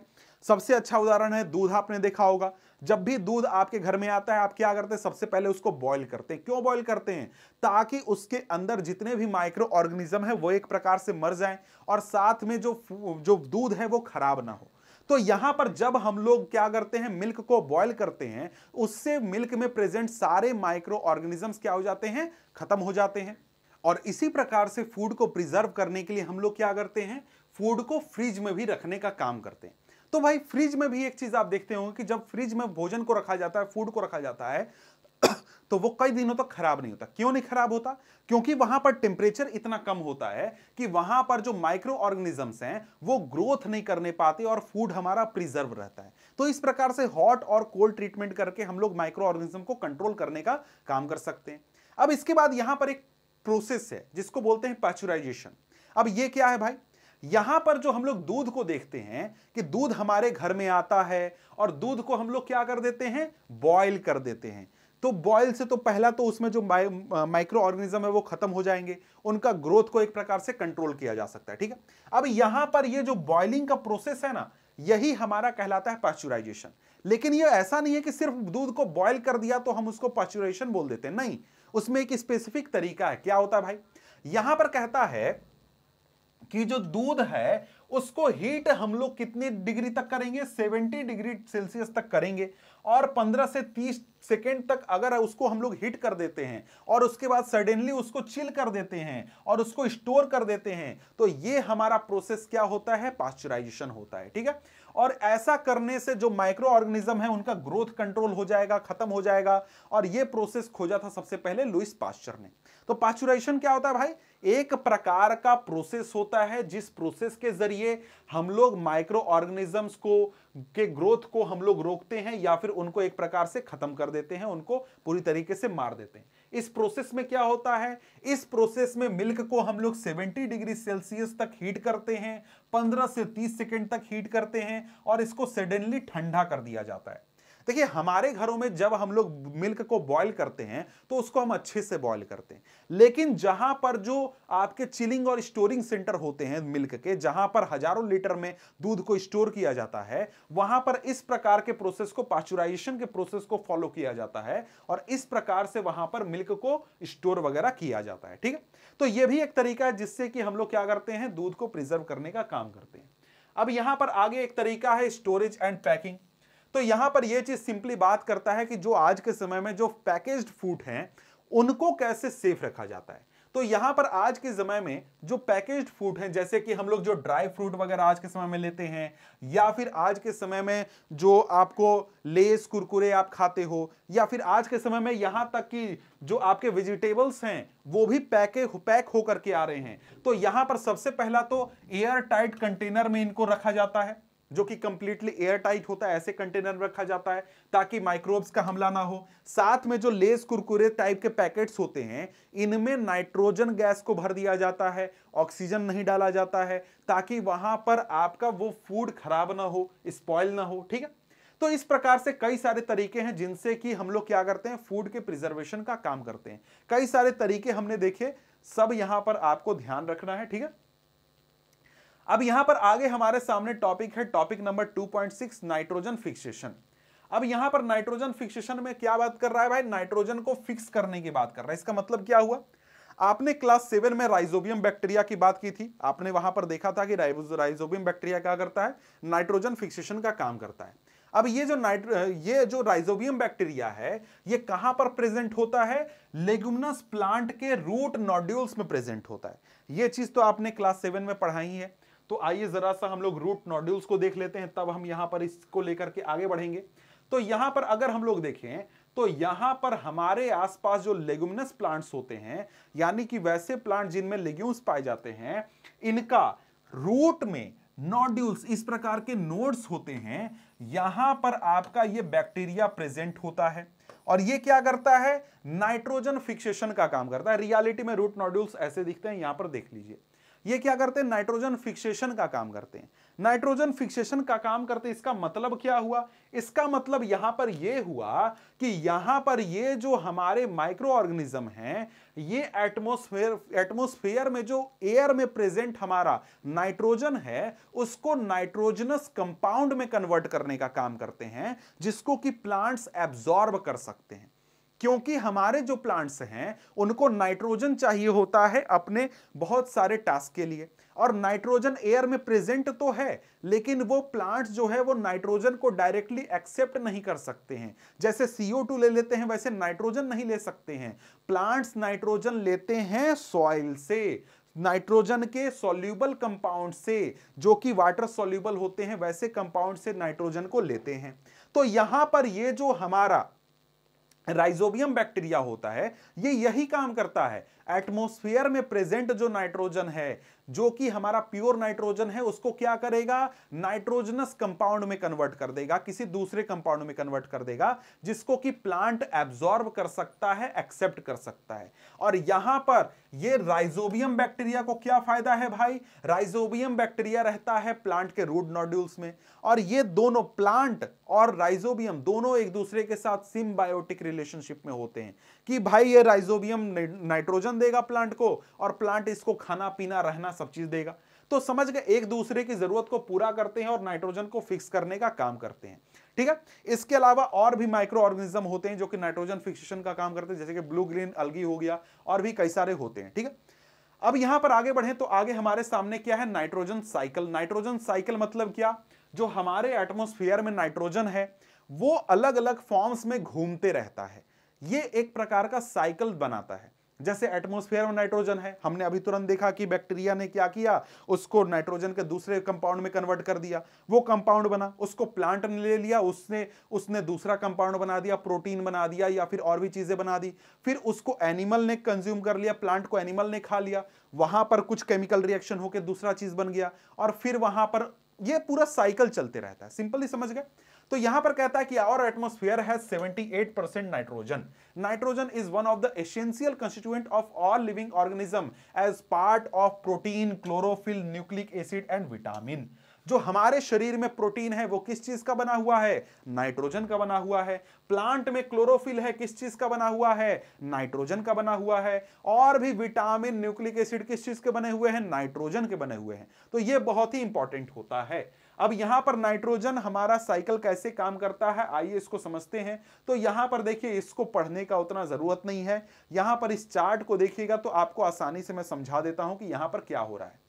सबसे अच्छा उदाहरण है दूध आपने देखा होगा जब भी दूध आपके घर में आता है आप क्या करते हैं सबसे पहले उसको बॉईल करते हैं क्यों बॉईल करते हैं ताकि उसके अंदर जितने भी माइक्रो ऑर्गेनिज्म है वो एक प्रकार से मर जाए और साथ में जो जो दूध है वो खराब ना हो तो यहां पर जब हम लोग क्या करते हैं मिल्क को बॉयल करते हैं उससे मिल्क में प्रेजेंट सारे माइक्रो ऑर्गेनिजम्स क्या हो जाते हैं खत्म हो जाते हैं और इसी प्रकार से फूड को प्रिजर्व करने के लिए हम लोग क्या करते हैं फूड को फ्रिज में भी रखने का काम करते हैं तो भाई फ्रिज में भी एक चीज़ आप देखते होंगे कि जब फ्रिज में भोजन को रखा जाता है फूड को रखा जाता है तो वो कई दिनों तक तो खराब नहीं होता क्यों नहीं खराब होता क्योंकि वहां पर टेम्परेचर इतना कम होता है कि वहां पर जो माइक्रो ऑर्गेनिजम्स हैं वो ग्रोथ नहीं करने पाते और फूड हमारा प्रिजर्व रहता है तो इस प्रकार से हॉट और कोल्ड ट्रीटमेंट करके हम लोग माइक्रो ऑर्गेनिज्म को कंट्रोल करने का काम कर सकते हैं अब इसके बाद यहां पर एक प्रोसेस है जिसको बोलते हैं पैचुराइजेशन अब ये क्या है भाई यहां पर जो हम लोग दूध को देखते हैं कि दूध हमारे घर में आता है और दूध को हम लोग क्या कर देते हैं बॉयल कर देते हैं तो बॉयल से तो पहला तो उसमें जो माइक्रो ऑर्गेनिज्म uh, है वो खत्म हो जाएंगे उनका ग्रोथ को एक प्रकार से कंट्रोल किया जा सकता है ठीक है अब यहां पर ये जो बॉइलिंग का प्रोसेस है ना यही हमारा कहलाता है पास्चुराइजेशन लेकिन ये ऐसा नहीं है कि सिर्फ दूध को बॉयल कर दिया तो हम उसको पास्चुराइजेशन बोल देते हैं नहीं उसमें एक स्पेसिफिक तरीका है क्या होता है भाई यहां पर कहता है कि जो दूध है उसको हीट हम लोग कितनी डिग्री तक करेंगे 70 डिग्री सेल्सियस तक करेंगे और 15 से 30 सेकेंड तक अगर उसको हम लोग हीट कर देते हैं और उसके बाद सडनली उसको चिल कर देते हैं और उसको स्टोर कर देते हैं तो ये हमारा प्रोसेस क्या होता है पास्चराइजेशन होता है ठीक है और ऐसा करने से जो माइक्रो ऑर्गेनिज्म है उनका ग्रोथ कंट्रोल हो जाएगा खत्म हो जाएगा और ये प्रोसेस खोजा था सबसे पहले लुइस पास्चर ने तो पास्चुराइजेशन क्या होता है भाई एक प्रकार का प्रोसेस होता है जिस प्रोसेस के जरिए हम लोग माइक्रो ऑर्गेनिजम्स को के ग्रोथ को हम लोग रोकते हैं या फिर उनको एक प्रकार से खत्म कर देते हैं उनको पूरी तरीके से मार देते हैं इस प्रोसेस में क्या होता है इस प्रोसेस में मिल्क को हम लोग 70 डिग्री सेल्सियस तक हीट करते हैं 15 से 30 सेकेंड तक हीट करते हैं और इसको सडनली ठंडा कर दिया जाता है देखिए हमारे घरों में जब हम लोग मिल्क को बॉईल करते हैं तो उसको हम अच्छे से बॉईल करते हैं लेकिन जहां पर जो आपके चिलिंग और स्टोरिंग सेंटर होते हैं मिल्क के जहां पर हजारों लीटर में दूध को स्टोर किया जाता है वहां पर इस प्रकार के प्रोसेस को पास्चुराइजेशन के प्रोसेस को फॉलो किया जाता है और इस प्रकार से वहां पर मिल्क को स्टोर वगैरह किया जाता है ठीक है तो यह भी एक तरीका है जिससे कि हम लोग क्या करते हैं दूध को प्रिजर्व करने का काम करते हैं अब यहां पर आगे एक तरीका है स्टोरेज एंड पैकिंग तो यहां पर यह चीज सिंपली बात करता है कि जो आज के समय में जो पैकेज्ड फूड हैं उनको कैसे सेफ रखा जाता है तो यहां पर आज के समय में जो पैकेज्ड फूड हैं जैसे कि हम लोग जो ड्राई फ्रूट वगैरह आज के समय में लेते हैं या फिर आज के समय में जो आपको लेस कुरकुरे आप खाते हो या फिर आज के समय में यहां तक कि जो आपके वेजिटेबल्स हैं वो भी पैके पैक होकर के आ रहे हैं तो यहां पर सबसे पहला तो एयर टाइट कंटेनर में इनको रखा जाता है जो कि कंप्लीटली एयर टाइट होता है ऐसे कंटेनर में रखा जाता है ताकि माइक्रोब्स का हमला ना हो साथ में जो लेस कुरकुरे टाइप के पैकेट्स होते हैं इनमें नाइट्रोजन गैस को भर दिया जाता है ऑक्सीजन नहीं डाला जाता है ताकि वहां पर आपका वो फूड खराब ना हो स्पॉइल ना हो ठीक है तो इस प्रकार से कई सारे तरीके हैं जिनसे कि हम लोग क्या करते हैं फूड के प्रिजर्वेशन का काम करते हैं कई सारे तरीके हमने देखे सब यहां पर आपको ध्यान रखना है ठीक है अब यहां पर आगे हमारे सामने टॉपिक है टॉपिक नंबर 2.6 नाइट्रोजन फिक्सेशन अब यहां पर नाइट्रोजन फिक्सेशन में क्या बात कर रहा है भाई नाइट्रोजन को फिक्स करने की बात कर रहा है इसका मतलब क्या हुआ आपने क्लास सेवन में राइजोबियम बैक्टीरिया की बात की थी आपने वहां पर देखा था कि राइजोबियम बैक्टीरिया क्या करता है नाइट्रोजन फिक्सेशन का काम करता है अब ये जो नाइट्रो ये जो राइजोबियम बैक्टीरिया है ये कहां पर प्रेजेंट होता है लेगुमनस प्लांट के रूट नॉड्यूल्स में प्रेजेंट होता है ये चीज तो आपने क्लास सेवन में पढ़ाई है तो आइए जरा सा हम लोग रूट नॉड्यूल्स को देख लेते हैं तब हम यहां पर इसको लेकर के आगे बढ़ेंगे तो यहां पर अगर हम लोग देखें तो यहां पर हमारे आसपास जो लेग्यूमिनस प्लांट्स होते हैं यानी कि वैसे प्लांट जिनमें लेग्यूम्स पाए जाते हैं इनका रूट में नॉड्यूल्स इस प्रकार के नोड्स होते हैं यहां पर आपका ये बैक्टीरिया प्रेजेंट होता है और ये क्या करता है नाइट्रोजन फिक्सेशन का काम करता है रियलिटी में रूट नॉड्यूल्स ऐसे दिखते हैं यहां पर देख लीजिए ये क्या करते हैं नाइट्रोजन फिक्सेशन का काम करते हैं नाइट्रोजन फिक्सेशन का काम करते इसका मतलब क्या हुआ इसका मतलब यहां पर यह हुआ कि यहां पर ये जो हमारे माइक्रो ऑर्गेनिज्म हैं ये एटमोस्फेयर एटमोस्फेयर में जो एयर में प्रेजेंट हमारा नाइट्रोजन है उसको नाइट्रोजनस कंपाउंड में कन्वर्ट करने का काम करते हैं जिसको कि प्लांट्स एब्जॉर्ब कर सकते हैं क्योंकि हमारे जो प्लांट्स हैं उनको नाइट्रोजन चाहिए होता है अपने बहुत सारे टास्क के लिए और नाइट्रोजन एयर में प्रेजेंट तो है लेकिन वो प्लांट्स जो है वो नाइट्रोजन को डायरेक्टली एक्सेप्ट नहीं कर सकते हैं जैसे सीओ टू ले लेते हैं वैसे नाइट्रोजन नहीं ले सकते हैं प्लांट्स नाइट्रोजन लेते हैं सॉइल से नाइट्रोजन के सोल्यूबल कंपाउंड से जो कि वाटर सोल्यूबल होते हैं वैसे कंपाउंड से नाइट्रोजन को लेते हैं तो यहां पर ये जो हमारा राइजोबियम बैक्टीरिया होता है ये यही काम करता है एटमोस्फियर में प्रेजेंट जो नाइट्रोजन है जो कि हमारा प्योर नाइट्रोजन है उसको क्या करेगा नाइट्रोजनस कंपाउंड में कन्वर्ट कर देगा किसी दूसरे कंपाउंड में कन्वर्ट कर देगा जिसको कि प्लांट एब्जॉर्ब कर सकता है एक्सेप्ट कर सकता है और यहां पर ये राइजोबियम बैक्टीरिया को क्या फायदा है भाई राइजोबियम बैक्टीरिया रहता है प्लांट के रूट नॉड्यूल्स में और ये दोनों प्लांट और राइजोबियम दोनों एक दूसरे के साथ सिम्बायोटिक रिलेशनशिप में होते हैं कि भाई ये राइजोबियम नाइट्रोजन देगा प्लांट को और प्लांट इसको खाना पीना रहना सब चीज देगा तो समझ गए एक दूसरे की जरूरत को पूरा करते हैं और नाइट्रोजन को फिक्स करने का काम करते हैं ठीक है इसके अलावा और भी माइक्रो ऑर्गेनिज्म होते हैं जो कि नाइट्रोजन फिक्सेशन का काम करते हैं जैसे कि ब्लू ग्रीन अलगी हो गया और भी कई सारे होते हैं ठीक है अब यहां पर आगे बढ़े तो आगे हमारे सामने क्या है नाइट्रोजन साइकिल नाइट्रोजन साइकिल मतलब क्या जो हमारे एटमोस्फियर में नाइट्रोजन है वो अलग अलग फॉर्म्स में घूमते रहता है ये एक प्रकार का साइकिल बनाता है जैसे एटमोस्फेयर में नाइट्रोजन है हमने अभी तुरंत देखा कि बैक्टीरिया ने क्या किया उसको नाइट्रोजन के दूसरे कंपाउंड में कन्वर्ट कर दिया वो कंपाउंड बना उसको प्लांट ने ले लिया उसने उसने दूसरा कंपाउंड बना दिया प्रोटीन बना दिया या फिर और भी चीजें बना दी फिर उसको एनिमल ने कंज्यूम कर लिया प्लांट को एनिमल ने खा लिया वहां पर कुछ केमिकल रिएक्शन होकर दूसरा चीज बन गया और फिर वहां पर यह पूरा साइकिल चलते रहता है सिंपली समझ गए तो यहां पर कहता है कि our atmosphere at 78% nitrogen nitrogen is one of the essential constituent of all living organism as part of protein chlorophyll nucleic acid and vitamin जो हमारे शरीर में प्रोटीन है वो किस चीज का बना हुआ है नाइट्रोजन का बना हुआ है प्लांट में क्लोरोफिल है किस चीज का बना हुआ है नाइट्रोजन का बना हुआ है और भी विटामिन न्यूक्लिक एसिड किस चीज के बने हुए हैं नाइट्रोजन के बने हुए हैं तो ये बहुत ही इंपॉर्टेंट होता है अब यहां पर नाइट्रोजन हमारा साइकिल कैसे काम करता है आइए इसको समझते हैं तो यहां पर देखिए इसको पढ़ने का उतना जरूरत नहीं है यहां पर इस चार्ट को देखिएगा तो आपको आसानी से मैं समझा देता हूं कि यहां पर क्या हो रहा है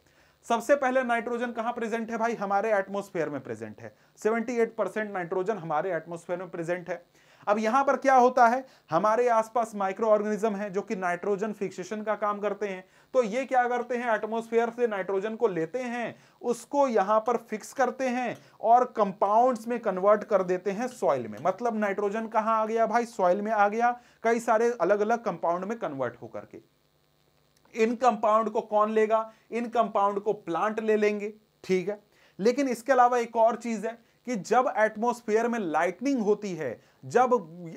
सबसे पहले नाइट्रोजन कहां प्रेजेंट है भाई हमारे एटमोस्फेयर में प्रेजेंट है सेवेंटी परसेंट नाइट्रोजन हमारे एटमोस्फेयर में प्रेजेंट है अब यहां पर क्या होता है हमारे आसपास माइक्रो ऑर्गेनिज्म है जो कि नाइट्रोजन फिक्सेशन का काम करते हैं तो ये क्या करते हैं एटमोस्फेयर से नाइट्रोजन को लेते हैं उसको यहां पर फिक्स करते हैं और कंपाउंड्स में कन्वर्ट कर देते हैं सॉइल में मतलब नाइट्रोजन कहां आ गया भाई सॉइल में आ गया कई सारे अलग अलग कंपाउंड में कन्वर्ट होकर के इन कंपाउंड को कौन लेगा इन कंपाउंड को प्लांट ले लेंगे ठीक है लेकिन इसके अलावा एक और चीज है कि जब एटमोस्फेयर में लाइटनिंग होती है जब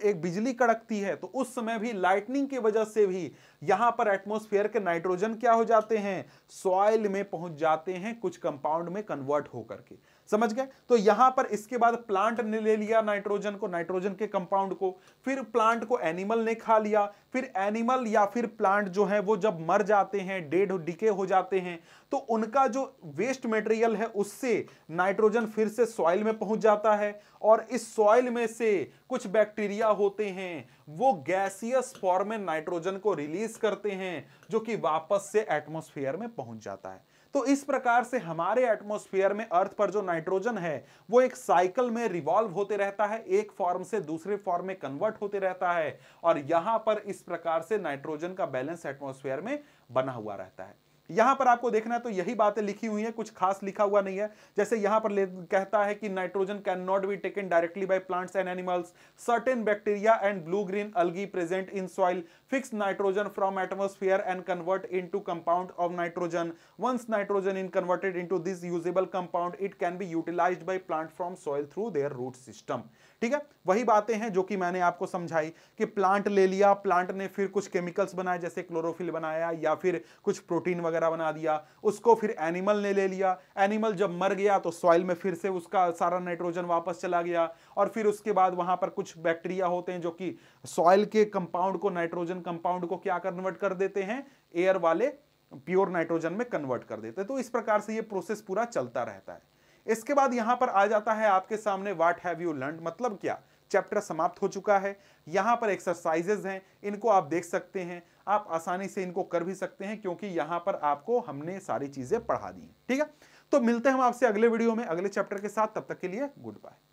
एक बिजली कड़कती है तो उस समय भी लाइटनिंग की वजह से भी यहां पर एटमोस्फेयर के नाइट्रोजन क्या हो जाते हैं सॉइल में पहुंच जाते हैं कुछ कंपाउंड में कन्वर्ट होकर के समझ गए तो यहां पर इसके बाद प्लांट ने ले लिया नाइट्रोजन को नाइट्रोजन के कंपाउंड को फिर प्लांट को एनिमल ने खा लिया फिर एनिमल या फिर प्लांट जो है वो जब मर जाते हैं डेढ़ डिके हो जाते हैं तो उनका जो वेस्ट मटेरियल है उससे नाइट्रोजन फिर से सॉइल में पहुंच जाता है और इस सॉइल में से कुछ बैक्टीरिया होते हैं वो गैसियस फॉर्म में नाइट्रोजन को रिलीज करते हैं जो कि वापस से एटमोस्फेयर में पहुंच जाता है तो इस प्रकार से हमारे एटमोस्फियर में अर्थ पर जो नाइट्रोजन है वो एक साइकिल में रिवॉल्व होते रहता है एक फॉर्म से दूसरे फॉर्म में कन्वर्ट होते रहता है और यहां पर इस प्रकार से नाइट्रोजन का बैलेंस एटमोस्फेयर में बना हुआ रहता है यहां पर आपको देखना है तो यही बातें लिखी हुई है कुछ खास लिखा हुआ नहीं है जैसे यहां पर कहता है कि nitrogen can not be taken directly by plants and animals certain bacteria and blue green algae present in soil fix nitrogen from atmosphere and convert to compound of nitrogen once nitrogen in converted into this usable compound it can be utilise by plant from soil through their root system ठीक है वही बातें हैं जो कि मैंने आपको समझाई कि प्लांट ले लिया प्लांट ने फिर कुछ केमिकल्स बनाए जैसे क्लोरोफिल बनाया या फिर कुछ प्रोटीन वगैरह बना दिया उसको फिर एनिमल ने ले लिया एनिमल जब मर गया तो सॉइल में फिर से उसका सारा नाइट्रोजन वापस चला गया और फिर उसके बाद वहां पर कुछ बैक्टीरिया होते हैं जो कि सॉइल के कंपाउंड को नाइट्रोजन कंपाउंड को क्या कन्वर्ट कर देते हैं एयर वाले प्योर नाइट्रोजन में कन्वर्ट कर देते हैं तो इस प्रकार से ये प्रोसेस पूरा चलता रहता है इसके बाद यहां पर आ जाता है आपके सामने वाट हैव यू लर्न मतलब क्या चैप्टर समाप्त हो चुका है यहां पर एक्सरसाइजेज हैं इनको आप देख सकते हैं आप आसानी से इनको कर भी सकते हैं क्योंकि यहां पर आपको हमने सारी चीज़ें पढ़ा दी ठीक है तो मिलते हैं हम आपसे अगले वीडियो में अगले चैप्टर के साथ तब तक के लिए गुड बाय